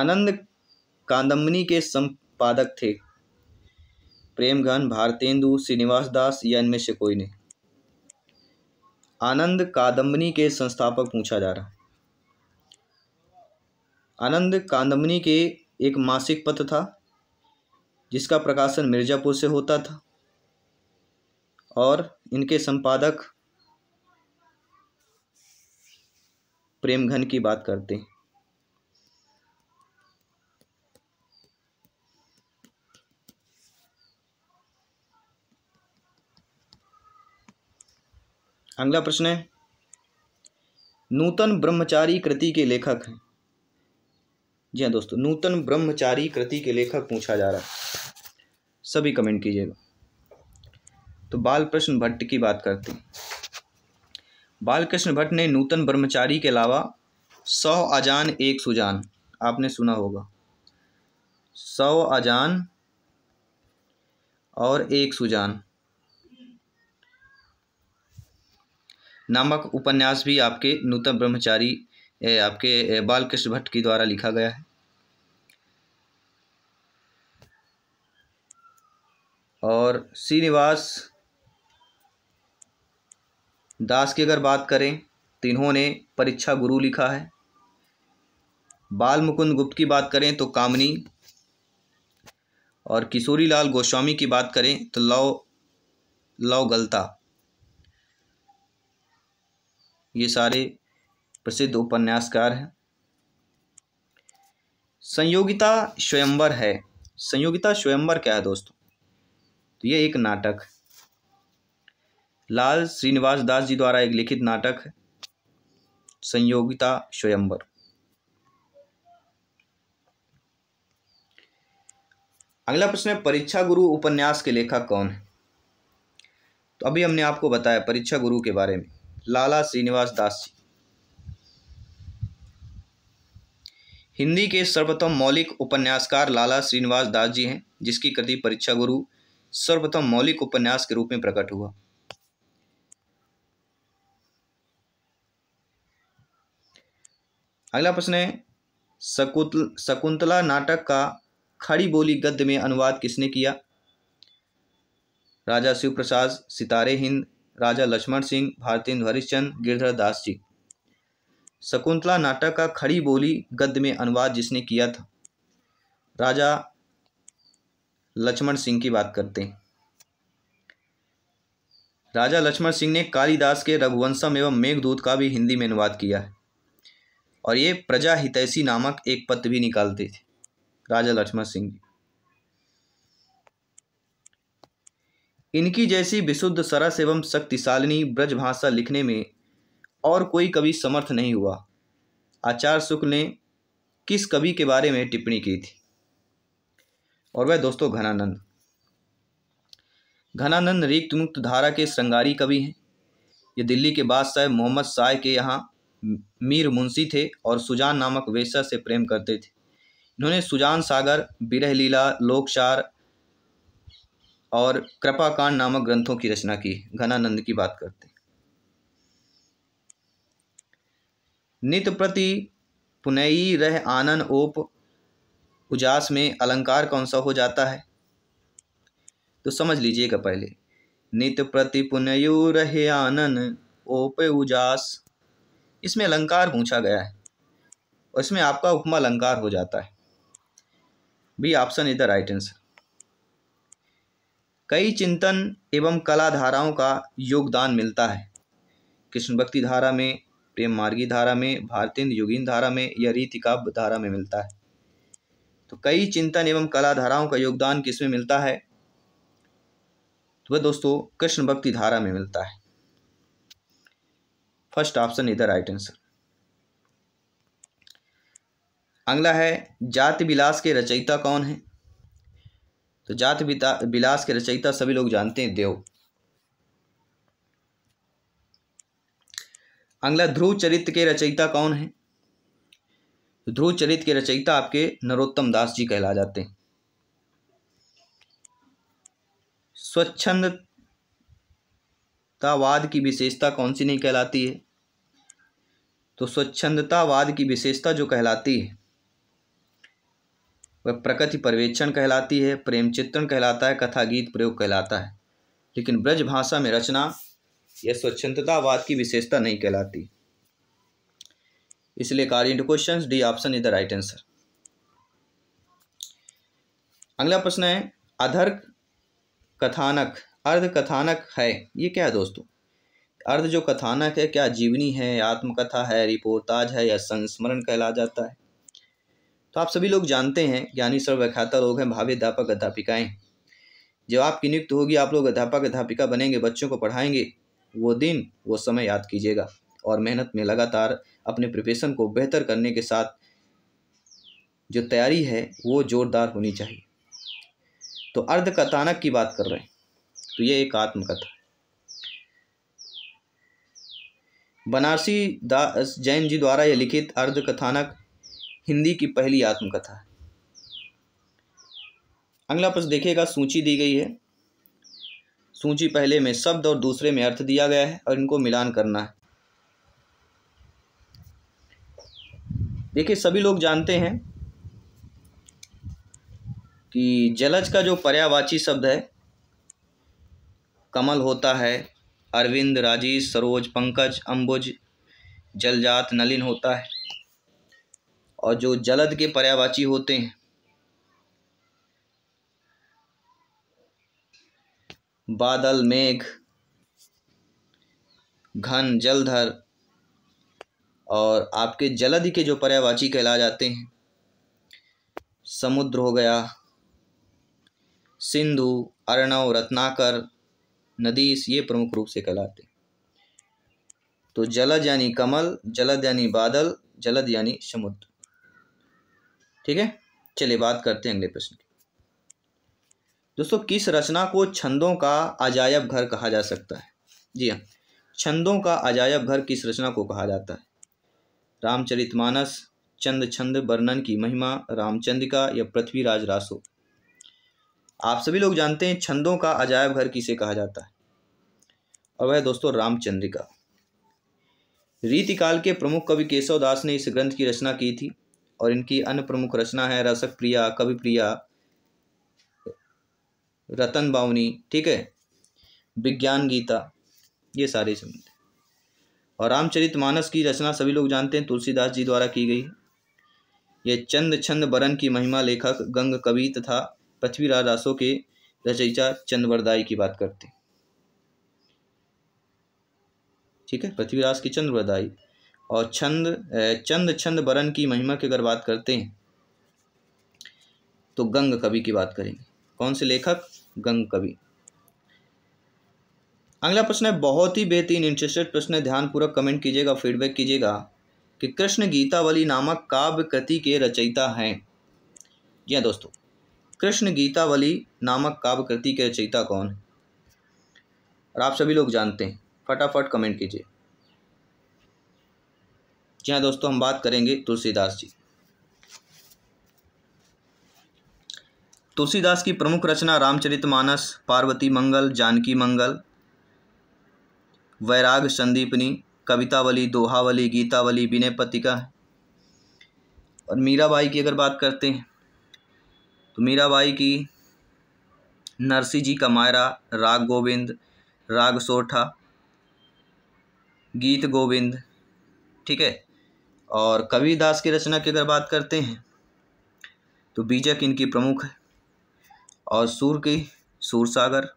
आनंद कादम्बनी के संपादक थे प्रेमगन भारतेंदु श्रीनिवास दास या इनमें से कोई नहीं आनंद कादम्बनी के संस्थापक पूछा जा रहा आनंद कादम्बनी के एक मासिक पत्र था जिसका प्रकाशन मिर्ज़ापुर से होता था और इनके संपादक प्रेमघन की बात करते हैं अगला प्रश्न है नूतन ब्रह्मचारी कृति के लेखक हैं जी हाँ दोस्तों नूतन ब्रह्मचारी कृति के लेखक पूछा जा रहा है सभी कमेंट कीजिएगा तो बाल प्रश्न भट्ट की बात करते हैं बालकृष्ण भट्ट ने नूतन ब्रह्मचारी के अलावा सौ अजान एक सुजान आपने सुना होगा सौ अजान और एक सुजान नामक उपन्यास भी आपके नूतन ब्रह्मचारी आपके बालकृष्ण भट्ट की द्वारा लिखा गया है और श्रीनिवास दास की अगर बात करें तो इन्होंने परीक्षा गुरु लिखा है बाल मुकुंद गुप्त की बात करें तो कामनी और किशोरी लाल गोस्वामी की बात करें तो लव लव गलता ये सारे प्रसिद्ध उपन्यासकार हैं संयोगिता स्वयंवर है संयोगिता स्वयंवर क्या है दोस्तों तो ये एक नाटक लाल श्रीनिवास दास जी द्वारा एक लिखित नाटक है संयोगिता स्वयंवर अगला प्रश्न है परीक्षा गुरु उपन्यास के लेखक कौन है तो अभी हमने आपको बताया परीक्षा गुरु के बारे में लाला श्रीनिवास दास जी हिंदी के सर्वप्रथम मौलिक उपन्यासकार लाला श्रीनिवास दास जी हैं जिसकी कृति परीक्षा गुरु सर्वप्रथम मौलिक उपन्यास के रूप में प्रकट हुआ अगला प्रश्न है शकुंतला नाटक का खड़ी बोली गद्य में अनुवाद किसने किया राजा शिव प्रसाद सितारे हिंद राजा लक्ष्मण सिंह भारतीन हरिश्चंद गिरधर दास जी शकुंतला नाटक का खड़ी बोली गद्य में अनुवाद जिसने किया था राजा लक्ष्मण सिंह की बात करते हैं राजा लक्ष्मण सिंह ने कालिदास के रघुवंशम एवं मेघदूत का भी हिंदी में अनुवाद किया है और ये प्रजा हितैषी नामक एक पत्र भी निकालते थे राजा लक्ष्मण सिंह जी इनकी जैसी विशुद्ध सरस एवं शक्तिशालिनी ब्रजभाषा लिखने में और कोई कवि समर्थ नहीं हुआ आचार्य शुक्ल ने किस कवि के बारे में टिप्पणी की थी और वह दोस्तों घनानंद घनानंद रिक्त मुक्त धारा के श्रृंगारी कवि हैं ये दिल्ली के बादशाह मोहम्मद शाह के यहाँ मीर मुंशी थे और सुजान नामक वेशा से प्रेम करते थे इन्होंने सुजान सागर बिरह लीला लोकसार और कृपाकांड नामक ग्रंथों की रचना की घनानंद की बात करते नित प्रति पुनई रह आनन ओप उजास में अलंकार कौन सा हो जाता है तो समझ लीजिएगा पहले नित प्रति पुनयु रहे आनन ओप उजास इसमें अलंकार पूछा गया है और इसमें आपका उपमा अलंकार हो जाता है B option is the right answer कई चिंतन एवं कला धाराओं का योगदान मिलता है कृष्ण भक्ति धारा में प्रेम मार्गी धारा में भारतीय युगीन धारा में या रीति काव्य धारा में मिलता है तो कई चिंतन एवं कला धाराओं का योगदान किसमें मिलता है तो वह दोस्तों कृष्ण भक्ति धारा में मिलता है फर्स्ट ऑप्शन इधर राइट आंसर अगला है जाति विलास के रचयिता कौन है तो जात विलास के रचयिता सभी लोग जानते हैं देव अगला ध्रुव चरित्र के रचयिता कौन है तो ध्रुव चरित्र के रचयिता आपके नरोत्तम दास जी कहला जाते हैं स्वच्छंदतावाद की विशेषता कौन सी नहीं कहलाती है तो स्वच्छंदतावाद की विशेषता जो कहलाती है वह प्रकृति पर्यवेक्षण कहलाती है प्रेम चित्रण कहलाता है कथा गीत प्रयोग कहलाता है लेकिन ब्रज भाषा में रचना यह स्वच्छंदतावाद की विशेषता नहीं कहलाती इसलिए कार्य question D option is the right answer अगला प्रश्न है अधर्क कथानक अर्ध कथानक है ये क्या है दोस्तों अर्ध जो कथानक है क्या जीवनी है आत्मकथा है रिपोर्टाज है या संस्मरण कहला जाता है तो आप सभी लोग जानते हैं ज्ञानी सर्वव्याख्याता लोग हैं भावे अध्यापक अध्यापिकाएँ जब आपकी नियुक्त होगी आप लोग अध्यापक अध्यापिका बनेंगे बच्चों को पढ़ाएंगे वो दिन वो समय याद कीजिएगा और मेहनत में लगातार अपने प्रिपरेशन को बेहतर करने के साथ जो तैयारी है वो ज़ोरदार होनी चाहिए तो अर्धकथानक की बात कर रहे हैं तो ये एक आत्मकथा बनारसी दास जैन जी द्वारा यह लिखित अर्धकथानक हिंदी की पहली आत्मकथा है अगला प्रश्न देखिएगा सूची दी गई है सूची पहले में शब्द और दूसरे में अर्थ दिया गया है और इनको मिलान करना है देखिए सभी लोग जानते हैं कि जलज का जो पर्यावाची शब्द है कमल होता है अरविंद राजेश सरोज पंकज अंबुज जलजात नलिन होता है और जो जलद के पर्यावाची होते हैं बादल मेघ घन जलधर और आपके जलद के जो पर्यावाची कहला जाते हैं समुद्र हो गया सिंधु अर्णव रत्नाकर नदीस ये प्रमुख रूप से कहलाते हैं तो जलद यानी कमल जलद यानी बादल जलद यानी समुद्र ठीक है चलिए बात करते हैं अगले प्रश्न की दोस्तों किस रचना को छंदों का अजायब घर कहा जा सकता है जी हाँ छंदों का अजायब घर किस रचना को कहा जाता है रामचरितमानस चंद छंद वर्णन की महिमा रामचंद्रिका या पृथ्वीराज रासो आप सभी लोग जानते हैं छंदों का अजायब घर किसे कहा जाता है और वह दोस्तों रामचंद्रिका रीतिकाल के प्रमुख कवि केशव दास ने इस ग्रंथ की रचना की थी और इनकी अन्य प्रमुख रचना है रसक प्रिया कवि प्रिया रतन बावनी ठीक है विज्ञान गीता ये सारे संबंध और रामचरित मानस की रचना सभी लोग जानते हैं तुलसीदास जी द्वारा की गई ये चंद छंद बरन की महिमा लेखक गंग कवि तथा पृथ्वीराज रासो के रचयिता चंद्रवरदाई की बात करते ठीक है पृथ्वीराज की चंद्रवरदाई और छंद चंद छंद बरन की महिमा की अगर बात करते हैं तो गंग कवि की बात करेंगे कौन से लेखक गंग कवि अगला प्रश्न है बहुत ही बेहतरीन इंटरेस्टेड प्रश्न है ध्यानपूर्वक कमेंट कीजिएगा फीडबैक कीजिएगा कि कृष्ण गीतावली नामक काव्य कृति के रचयिता हैं जी हाँ दोस्तों कृष्ण गीतावली नामक काव्य कृति के रचयिता कौन है और आप सभी लोग जानते हैं फटाफट कमेंट कीजिए जी हाँ दोस्तों हम बात करेंगे तुलसीदास जी तुलसीदास की प्रमुख रचना रामचरितमानस पार्वती मंगल जानकी मंगल वैराग संदीपनी कवितावली दोहावली गीतावली विनय पतिका और मीराबाई की अगर बात करते हैं तो मीराबाई की नरसी जी का मायरा राग गोविंद राग सोठा गीत गोविंद ठीक है और कविदास की रचना की अगर बात करते हैं तो बीजक इनकी प्रमुख है और सूर की सूर सागर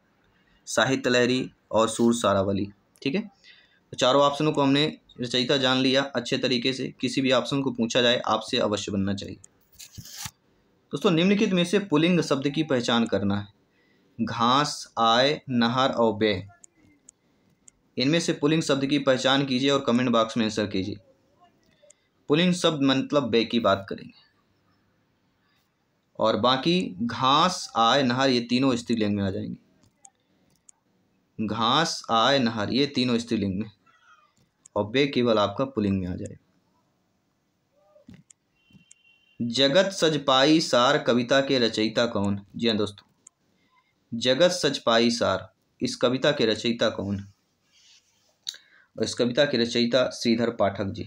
साहित्य लहरी और सूर सारावली ठीक है तो चारों ऑप्शनों को हमने रचयिता जान लिया अच्छे तरीके से किसी भी ऑप्शन को पूछा जाए आपसे अवश्य बनना चाहिए दोस्तों निम्नलिखित में से पुलिंग शब्द की पहचान करना है घास आय नहर और बे इनमें से पुलिंग शब्द की पहचान कीजिए और कमेंट बॉक्स में आंसर कीजिए पुलिंग शब्द मतलब बे की बात करेंगे और बाकी घास आय नहर ये तीनों स्त्रीलिंग में आ जाएंगे घास आय नहर ये तीनों स्त्रीलिंग में और बे केवल आपका पुलिंग में आ जाएगा जगत सजपाई सार कविता के रचयिता कौन जी हाँ दोस्तों जगत सजपाई सार इस कविता के रचयिता कौन और इस कविता के रचयिता श्रीधर पाठक जी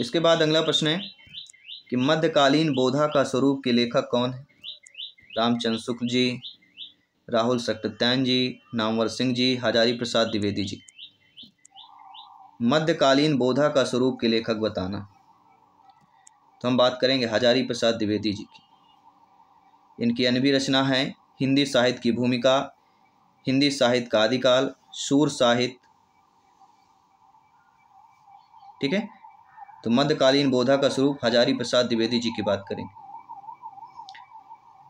इसके बाद अगला प्रश्न है कि मध्यकालीन बोधा का स्वरूप के लेखक कौन है रामचंद्र शुक्ल जी राहुल सत्यत्यायन जी नामवर सिंह जी हजारी प्रसाद द्विवेदी जी मध्यकालीन बोधा का स्वरूप के लेखक बताना तो हम बात करेंगे हजारी प्रसाद द्विवेदी जी की इनकी अनवी रचना है हिंदी साहित्य की भूमिका हिंदी साहित्य का आदिकाल सूर साहित्य ठीक है तो मध्यकालीन बोधा का स्वरूप हजारी प्रसाद द्विवेदी जी की बात करेंगे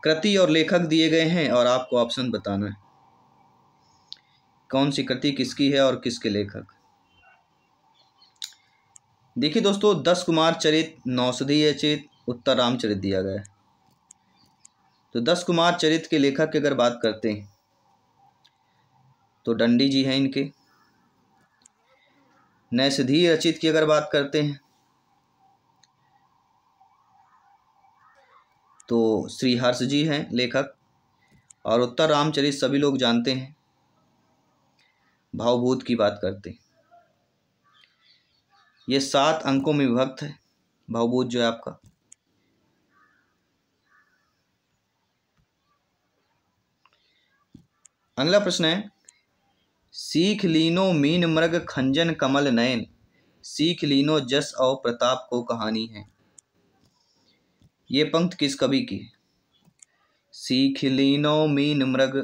कृति और लेखक दिए गए हैं और आपको ऑप्शन बताना है कौन सी कृति किसकी है और किसके लेखक देखिए दोस्तों दस कुमार चरित नौषधीय चरित उत्तर रामचरित दिया गया है तो दस कुमार चरित के लेखक की अगर बात करते हैं तो डंडी जी हैं इनके नैषधीय रचित की अगर बात करते हैं तो श्री हर्ष जी हैं लेखक और उत्तर रामचरित सभी लोग जानते हैं भावभूत की बात करते हैं ये सात अंकों में विभक्त है भावभूत जो है आपका अगला प्रश्न है सीख लीनो मीन मृग खंजन कमल नयन सीख लीनो जस और प्रताप को कहानी है ये पंक्त किस कवि की सीख लीनो मीन मृग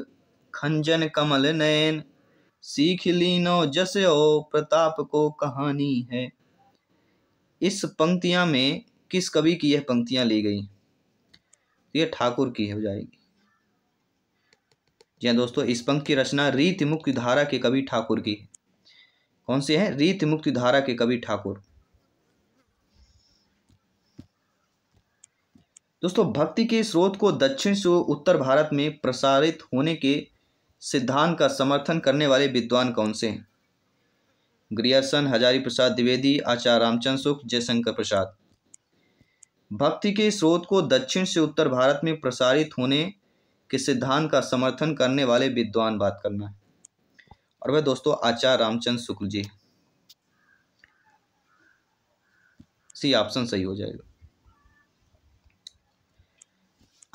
खंजन कमल नयन सीख लीनो ओ प्रताप को कहानी है इस पंक्तियां में किस कवि की यह पंक्तियां ली गई तो ये ठाकुर की हो जाएगी जी हाँ दोस्तों इस पंक्त की रचना रीति मुक्ति धारा के कवि ठाकुर की है कौन सी है रीति मुक्ति धारा के कवि ठाकुर दोस्तों भक्ति के स्रोत को दक्षिण से उत्तर भारत में प्रसारित होने के सिद्धांत का समर्थन करने वाले विद्वान कौन से हैं ग्रियासन हजारी प्रसाद द्विवेदी आचार्य रामचंद्र शुक्ल जयशंकर प्रसाद भक्ति के स्रोत को दक्षिण से उत्तर भारत में प्रसारित होने के सिद्धांत का समर्थन करने वाले विद्वान बात करना है और वह दोस्तों आचार्य रामचंद्र शुक्ल जी सी ऑप्शन सही हो जाएगा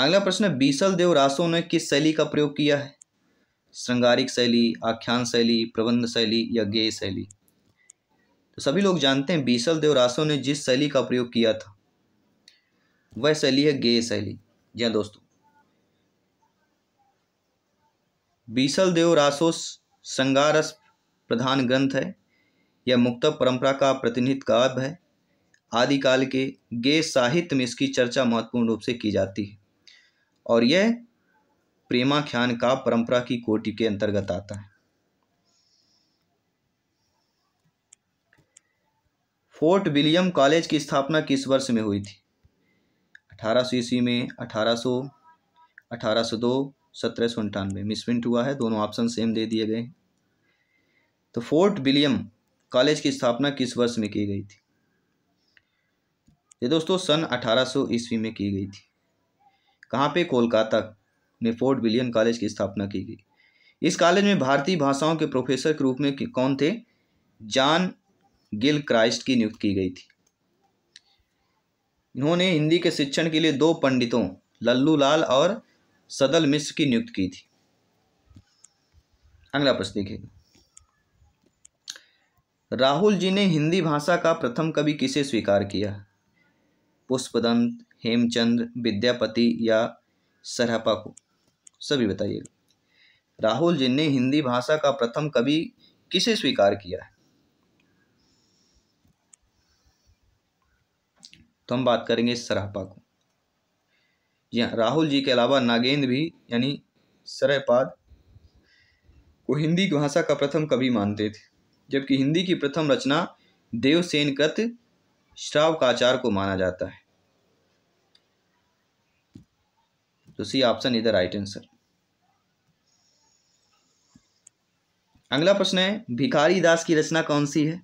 अगला प्रश्न है बीसल देव ने किस शैली का प्रयोग किया है श्रृंगारिक शैली आख्यान शैली प्रबंध शैली या गेय शैली तो सभी लोग जानते हैं बीसल देव ने जिस शैली का प्रयोग किया था वह शैली है गेय शैली जी हाँ दोस्तों बीसल देव श्रृंगारस प्रधान ग्रंथ है यह मुक्त परंपरा का प्रतिनिधित्व काव्य है आदिकाल के गे साहित्य में इसकी चर्चा महत्वपूर्ण रूप से की जाती है और यह प्रेमाख्यान का परंपरा की कोटि के अंतर्गत आता है फोर्ट विलियम कॉलेज की स्थापना किस वर्ष में हुई थी 1800 ईस्वी में 1800 1802 सत्रह सौ अंठानवे मिसप्रिंट हुआ है दोनों ऑप्शन सेम दे दिए गए तो फोर्ट विलियम कॉलेज की स्थापना किस वर्ष में की गई थी ये दोस्तों सन 1800 ईस्वी में की गई थी कहाँ पे कोलकाता में फोर्ट विलियम कॉलेज की स्थापना की गई इस कॉलेज में भारतीय भाषाओं के प्रोफेसर के रूप में कौन थे जॉन गिल क्राइस्ट की नियुक्त की गई थी इन्होंने हिंदी के शिक्षण के लिए दो पंडितों लल्लू लाल और सदल मिश्र की नियुक्त की थी अगला प्रश्न देखिए राहुल जी ने हिंदी भाषा का प्रथम कवि किसे स्वीकार किया पुष्पदंत हेमचंद विद्यापति या सरहपा को सभी बताइएगा राहुल जी ने हिंदी भाषा का प्रथम कवि किसे स्वीकार किया है तो हम बात करेंगे सरहपा को यहाँ राहुल जी के अलावा नागेंद्र भी यानी सरहपाद को हिंदी भाषा का प्रथम कवि मानते थे जबकि हिंदी की प्रथम रचना देवसेन कृत श्रावकाचार को माना जाता है तो सी ऑप्शन इधर राइट आंसर अगला प्रश्न है भिखारी दास की रचना कौन सी है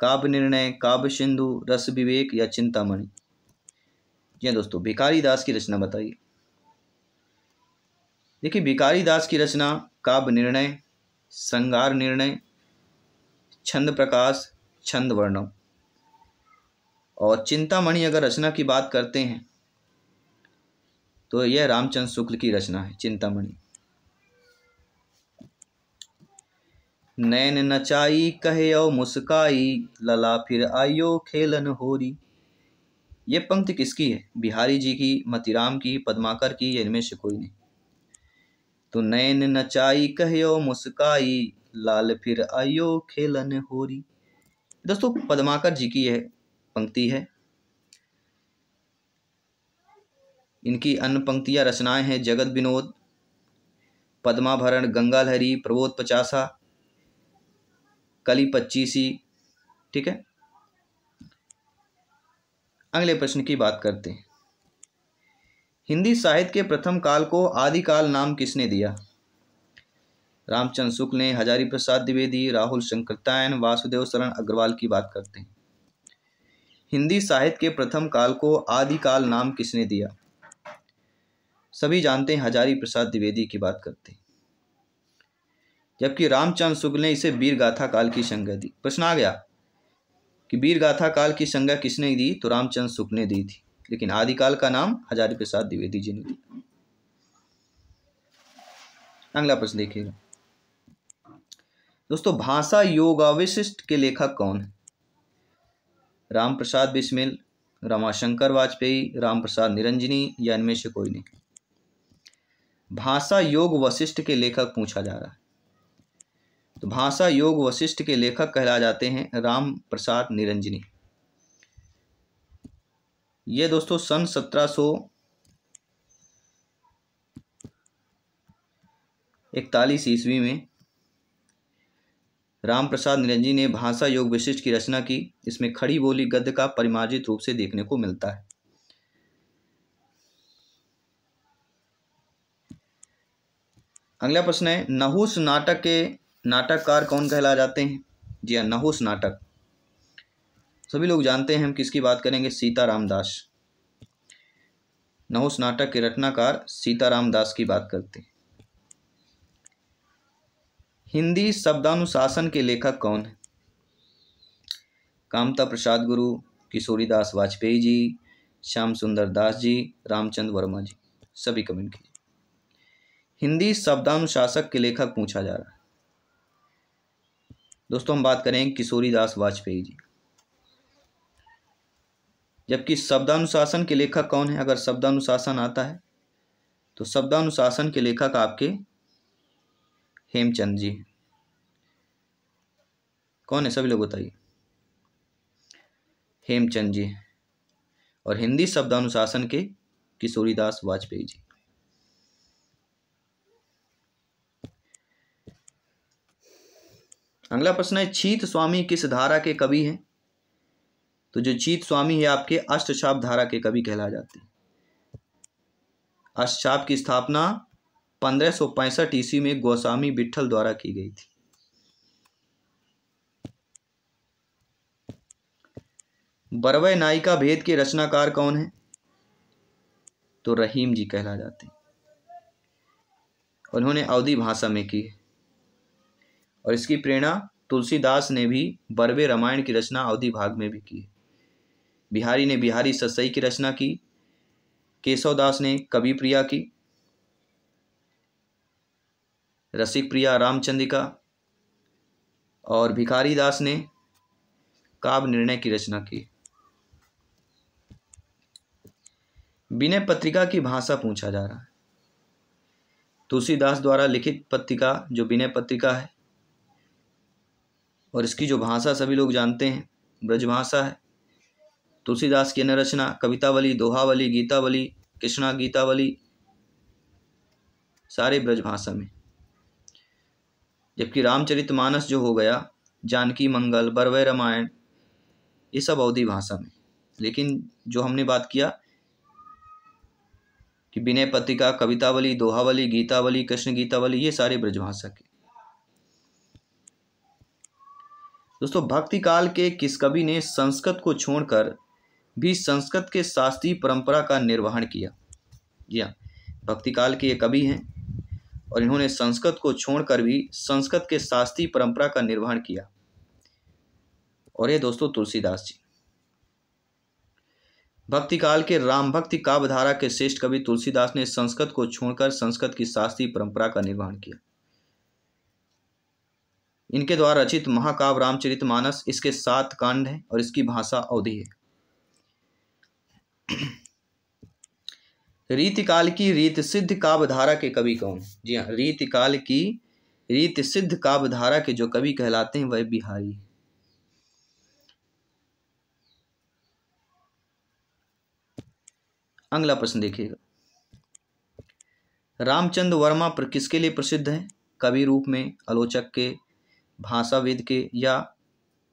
काव्य निर्णय काव्य सिंधु रस विवेक या चिंतामणि जी हाँ दोस्तों भिखारी दास की रचना बताइए देखिए भिखारी दास की रचना काव्य निर्णय श्रृंगार निर्णय छंद प्रकाश छंद वर्णम और चिंतामणि अगर रचना की बात करते हैं तो यह रामचंद्र शुक्ल की रचना है चिंतामणि नैन नचाई कहे औ मुस्काई लला फिर आयो खेलन होरी ये पंक्ति किसकी है बिहारी जी की मतिराम की पद्माकर की इनमें से कोई नहीं तो नैन नचाई कहो मुस्काई लाल फिर आयो खेलन होरी दोस्तों पद्माकर जी की यह पंक्ति है इनकी अन्य पंक्तियाँ रचनाएं हैं जगत विनोद पद्माभरण गंगालहरी प्रबोध पचासा कली पच्चीसी ठीक है अगले प्रश्न की बात करते हैं हिंदी साहित्य के प्रथम काल को आदिकाल नाम किसने दिया रामचंद्र शुक्ल ने हजारी प्रसाद द्विवेदी राहुल शंकरतायन वासुदेव शरण अग्रवाल की बात करते हैं हिंदी साहित्य के प्रथम काल को आदिकाल नाम किसने दिया सभी जानते हैं हजारी प्रसाद द्विवेदी की बात करते हैं जबकि रामचंद्र शुक्ल ने इसे वीर गाथा काल की संज्ञा दी प्रश्न आ गया कि वीर गाथा काल की संज्ञा किसने दी तो रामचंद्र शुक्ल ने दी थी लेकिन आदिकाल का नाम हजारी प्रसाद द्विवेदी जी ने दिया अगला प्रश्न देखिएगा दोस्तों भाषा योगाविशिष्ट के लेखक कौन है राम प्रसाद बिस्मिल रमाशंकर वाजपेयी राम प्रसाद निरंजनी या इनमें से कोई नहीं भाषा योग वशिष्ठ के लेखक पूछा जा रहा है तो भाषा योग वशिष्ठ के लेखक कहला जाते हैं राम प्रसाद निरंजनी ये दोस्तों सन सत्रह सो इकतालीस ईस्वी में राम प्रसाद निरंजी ने भाषा योग विशिष्ट की रचना की इसमें खड़ी बोली गद्य का परिमार्जित रूप से देखने को मिलता है अगला प्रश्न है नहुस नाटक के नाटककार कौन कहला जाते हैं जी हाँ नहुस नाटक सभी लोग जानते हैं हम किसकी बात करेंगे सीताराम दास नहुस नाटक के रचनाकार सीताराम दास की बात करते हैं हिंदी शब्दानुशासन के लेखक कौन है कामता प्रसाद गुरु किशोरीदास वाजपेयी जी श्याम सुंदर दास जी रामचंद्र वर्मा जी सभी कमेंट कीजिए हिंदी शब्दानुशासक के लेखक पूछा जा रहा है दोस्तों हम बात करें किशोरी दास वाजपेयी जी जबकि शब्दानुशासन के लेखक कौन है अगर शब्दानुशासन आता है तो शब्दानुशासन के लेखक आपके हेमचंद जी हैं कौन है सभी लोग बताइए हेमचंद जी और हिंदी शब्दानुशासन के किशोरीदास वाजपेयी जी अगला प्रश्न है चीत स्वामी किस धारा के कवि हैं तो जो चीत स्वामी है आपके अष्टछाप धारा के कवि कहला जाते हैं अष्टछाप की स्थापना पंद्रह सौ पैंसठ ईस्वी में गोस्वामी बिठल द्वारा की गई थी बरवय नायिका भेद के रचनाकार कौन है तो रहीम जी कहला जाते हैं उन्होंने अवधि भाषा में की है और इसकी प्रेरणा तुलसीदास ने भी बरवे रामायण की रचना अवधि भाग में भी की बिहारी ने बिहारी ससई की रचना की केशवदास ने कवि प्रिया की रसिक प्रिया रामचंद्रिका और भिखारी दास ने काव्य निर्णय की रचना की विनय पत्रिका की भाषा पूछा जा रहा है तुलसीदास द्वारा लिखित पत्रिका जो विनय पत्रिका है और इसकी जो भाषा सभी लोग जानते हैं ब्रजभाषा है तुलसीदास की अन्य रचना कवितावली दोहावली गीतावली कृष्णा गीतावली सारे ब्रजभाषा में जबकि रामचरित मानस जो हो गया जानकी मंगल बरवय रामायण ये सब अवधि भाषा में लेकिन जो हमने बात किया कि विनय पत्रिका कवितावली दोहावली गीतावली कृष्ण गीतावली ये सारे ब्रजभाषा के दोस्तों भक्ति काल के किस कवि ने संस्कृत को छोड़कर भी संस्कृत के शास्त्रीय परंपरा का निर्वहन किया जी हाँ भक्ति काल के ये कवि हैं और इन्होंने संस्कृत को छोड़कर भी संस्कृत के शास्त्रीय परंपरा का निर्वहन किया और ये दोस्तों तुलसीदास जी भक्ति काल के राम भक्ति काव्यधारा के श्रेष्ठ कवि तुलसीदास ने संस्कृत को छोड़कर संस्कृत की शास्त्रीय परंपरा का निर्वहन किया इनके द्वारा रचित महाकाव्य रामचरित मानस इसके सात कांड हैं और इसकी भाषा अवधि है रीतिकाल की रीत सिद्ध काव्यधारा के कवि कौन जी हाँ रीतिकाल की रीत सिद्ध काव्यधारा के जो कवि कहलाते हैं वह बिहारी अगला प्रश्न देखिएगा रामचंद्र वर्मा पर किसके लिए प्रसिद्ध हैं कवि रूप में आलोचक के भाषाविद के या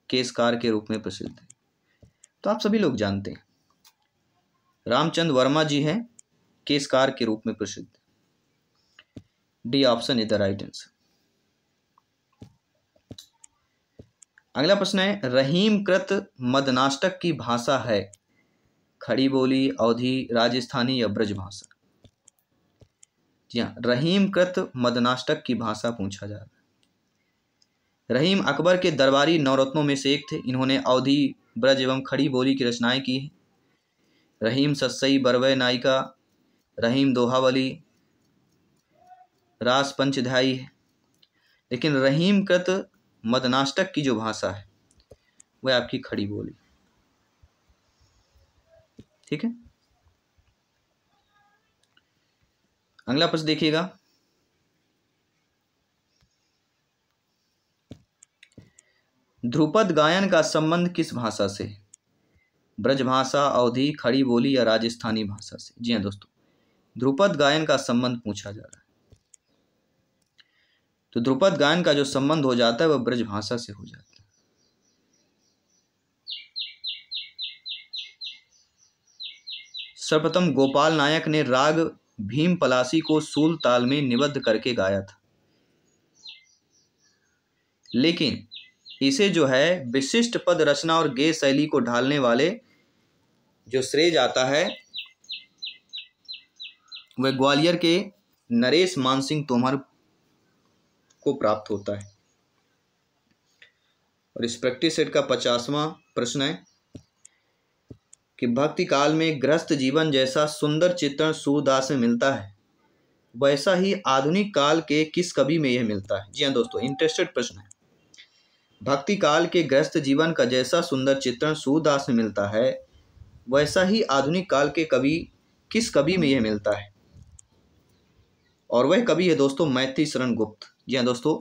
केसकार के रूप में प्रसिद्ध है तो आप सभी लोग जानते हैं रामचंद वर्मा जी हैं केसकार के रूप में प्रसिद्ध D option is the right answer अगला प्रश्न है रहीम कृत मदनाष्टक की भाषा है खड़ी बोली अवधि राजस्थानी या ब्रज भाषा जी हाँ रहीम कृत मदनाष्टक की भाषा पूछा जा रहा रहीम अकबर के दरबारी नवरत्नों में से एक थे इन्होंने अवधि ब्रज एवं खड़ी बोली की रचनाएं की रहीम सस्सई बरव नायिका रहीम दोहावली रास पंचध्यायी है लेकिन रहीम कृत मदनाष्टक की जो भाषा है वह आपकी खड़ी बोली ठीक है अगला प्रश्न देखिएगा ध्रुपद गायन का संबंध किस भाषा से है ब्रजभाषा अवधि खड़ी बोली या राजस्थानी भाषा से जी हाँ दोस्तों ध्रुपद गायन का संबंध पूछा जा रहा है तो ध्रुपद गायन का जो संबंध हो जाता है वह ब्रजभाषा से हो जाता है सर्वप्रथम गोपाल नायक ने राग भीम पलासी को सूल ताल में निबद्ध करके गाया था लेकिन इसे जो है विशिष्ट पद रचना और गेय शैली को ढालने वाले जो श्रेय जाता है वह ग्वालियर के नरेश मानसिंह तोमर को प्राप्त होता है और इस प्रैक्टिस सेट का पचासवा प्रश्न है कि भक्ति काल में ग्रस्त जीवन जैसा सुंदर चित्रण सूरदास में मिलता है वैसा ही आधुनिक काल के किस कवि में यह मिलता है जी हाँ दोस्तों इंटरेस्टेड प्रश्न है भक्ति काल के ग्रस्त जीवन का जैसा सुंदर चित्रण सूरदास में मिलता है वैसा ही आधुनिक काल के कवि किस कवि में यह मिलता है और वह कवि है दोस्तों मैत्री शरण गुप्त जी हाँ दोस्तों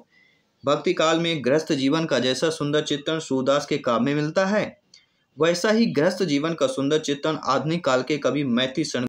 भक्ति काल में ग्रस्त जीवन का जैसा सुंदर चित्रण सूरदास के काव्य में मिलता है वैसा ही ग्रस्त जीवन का सुंदर चित्रण आधुनिक काल के कवि मैथी शरण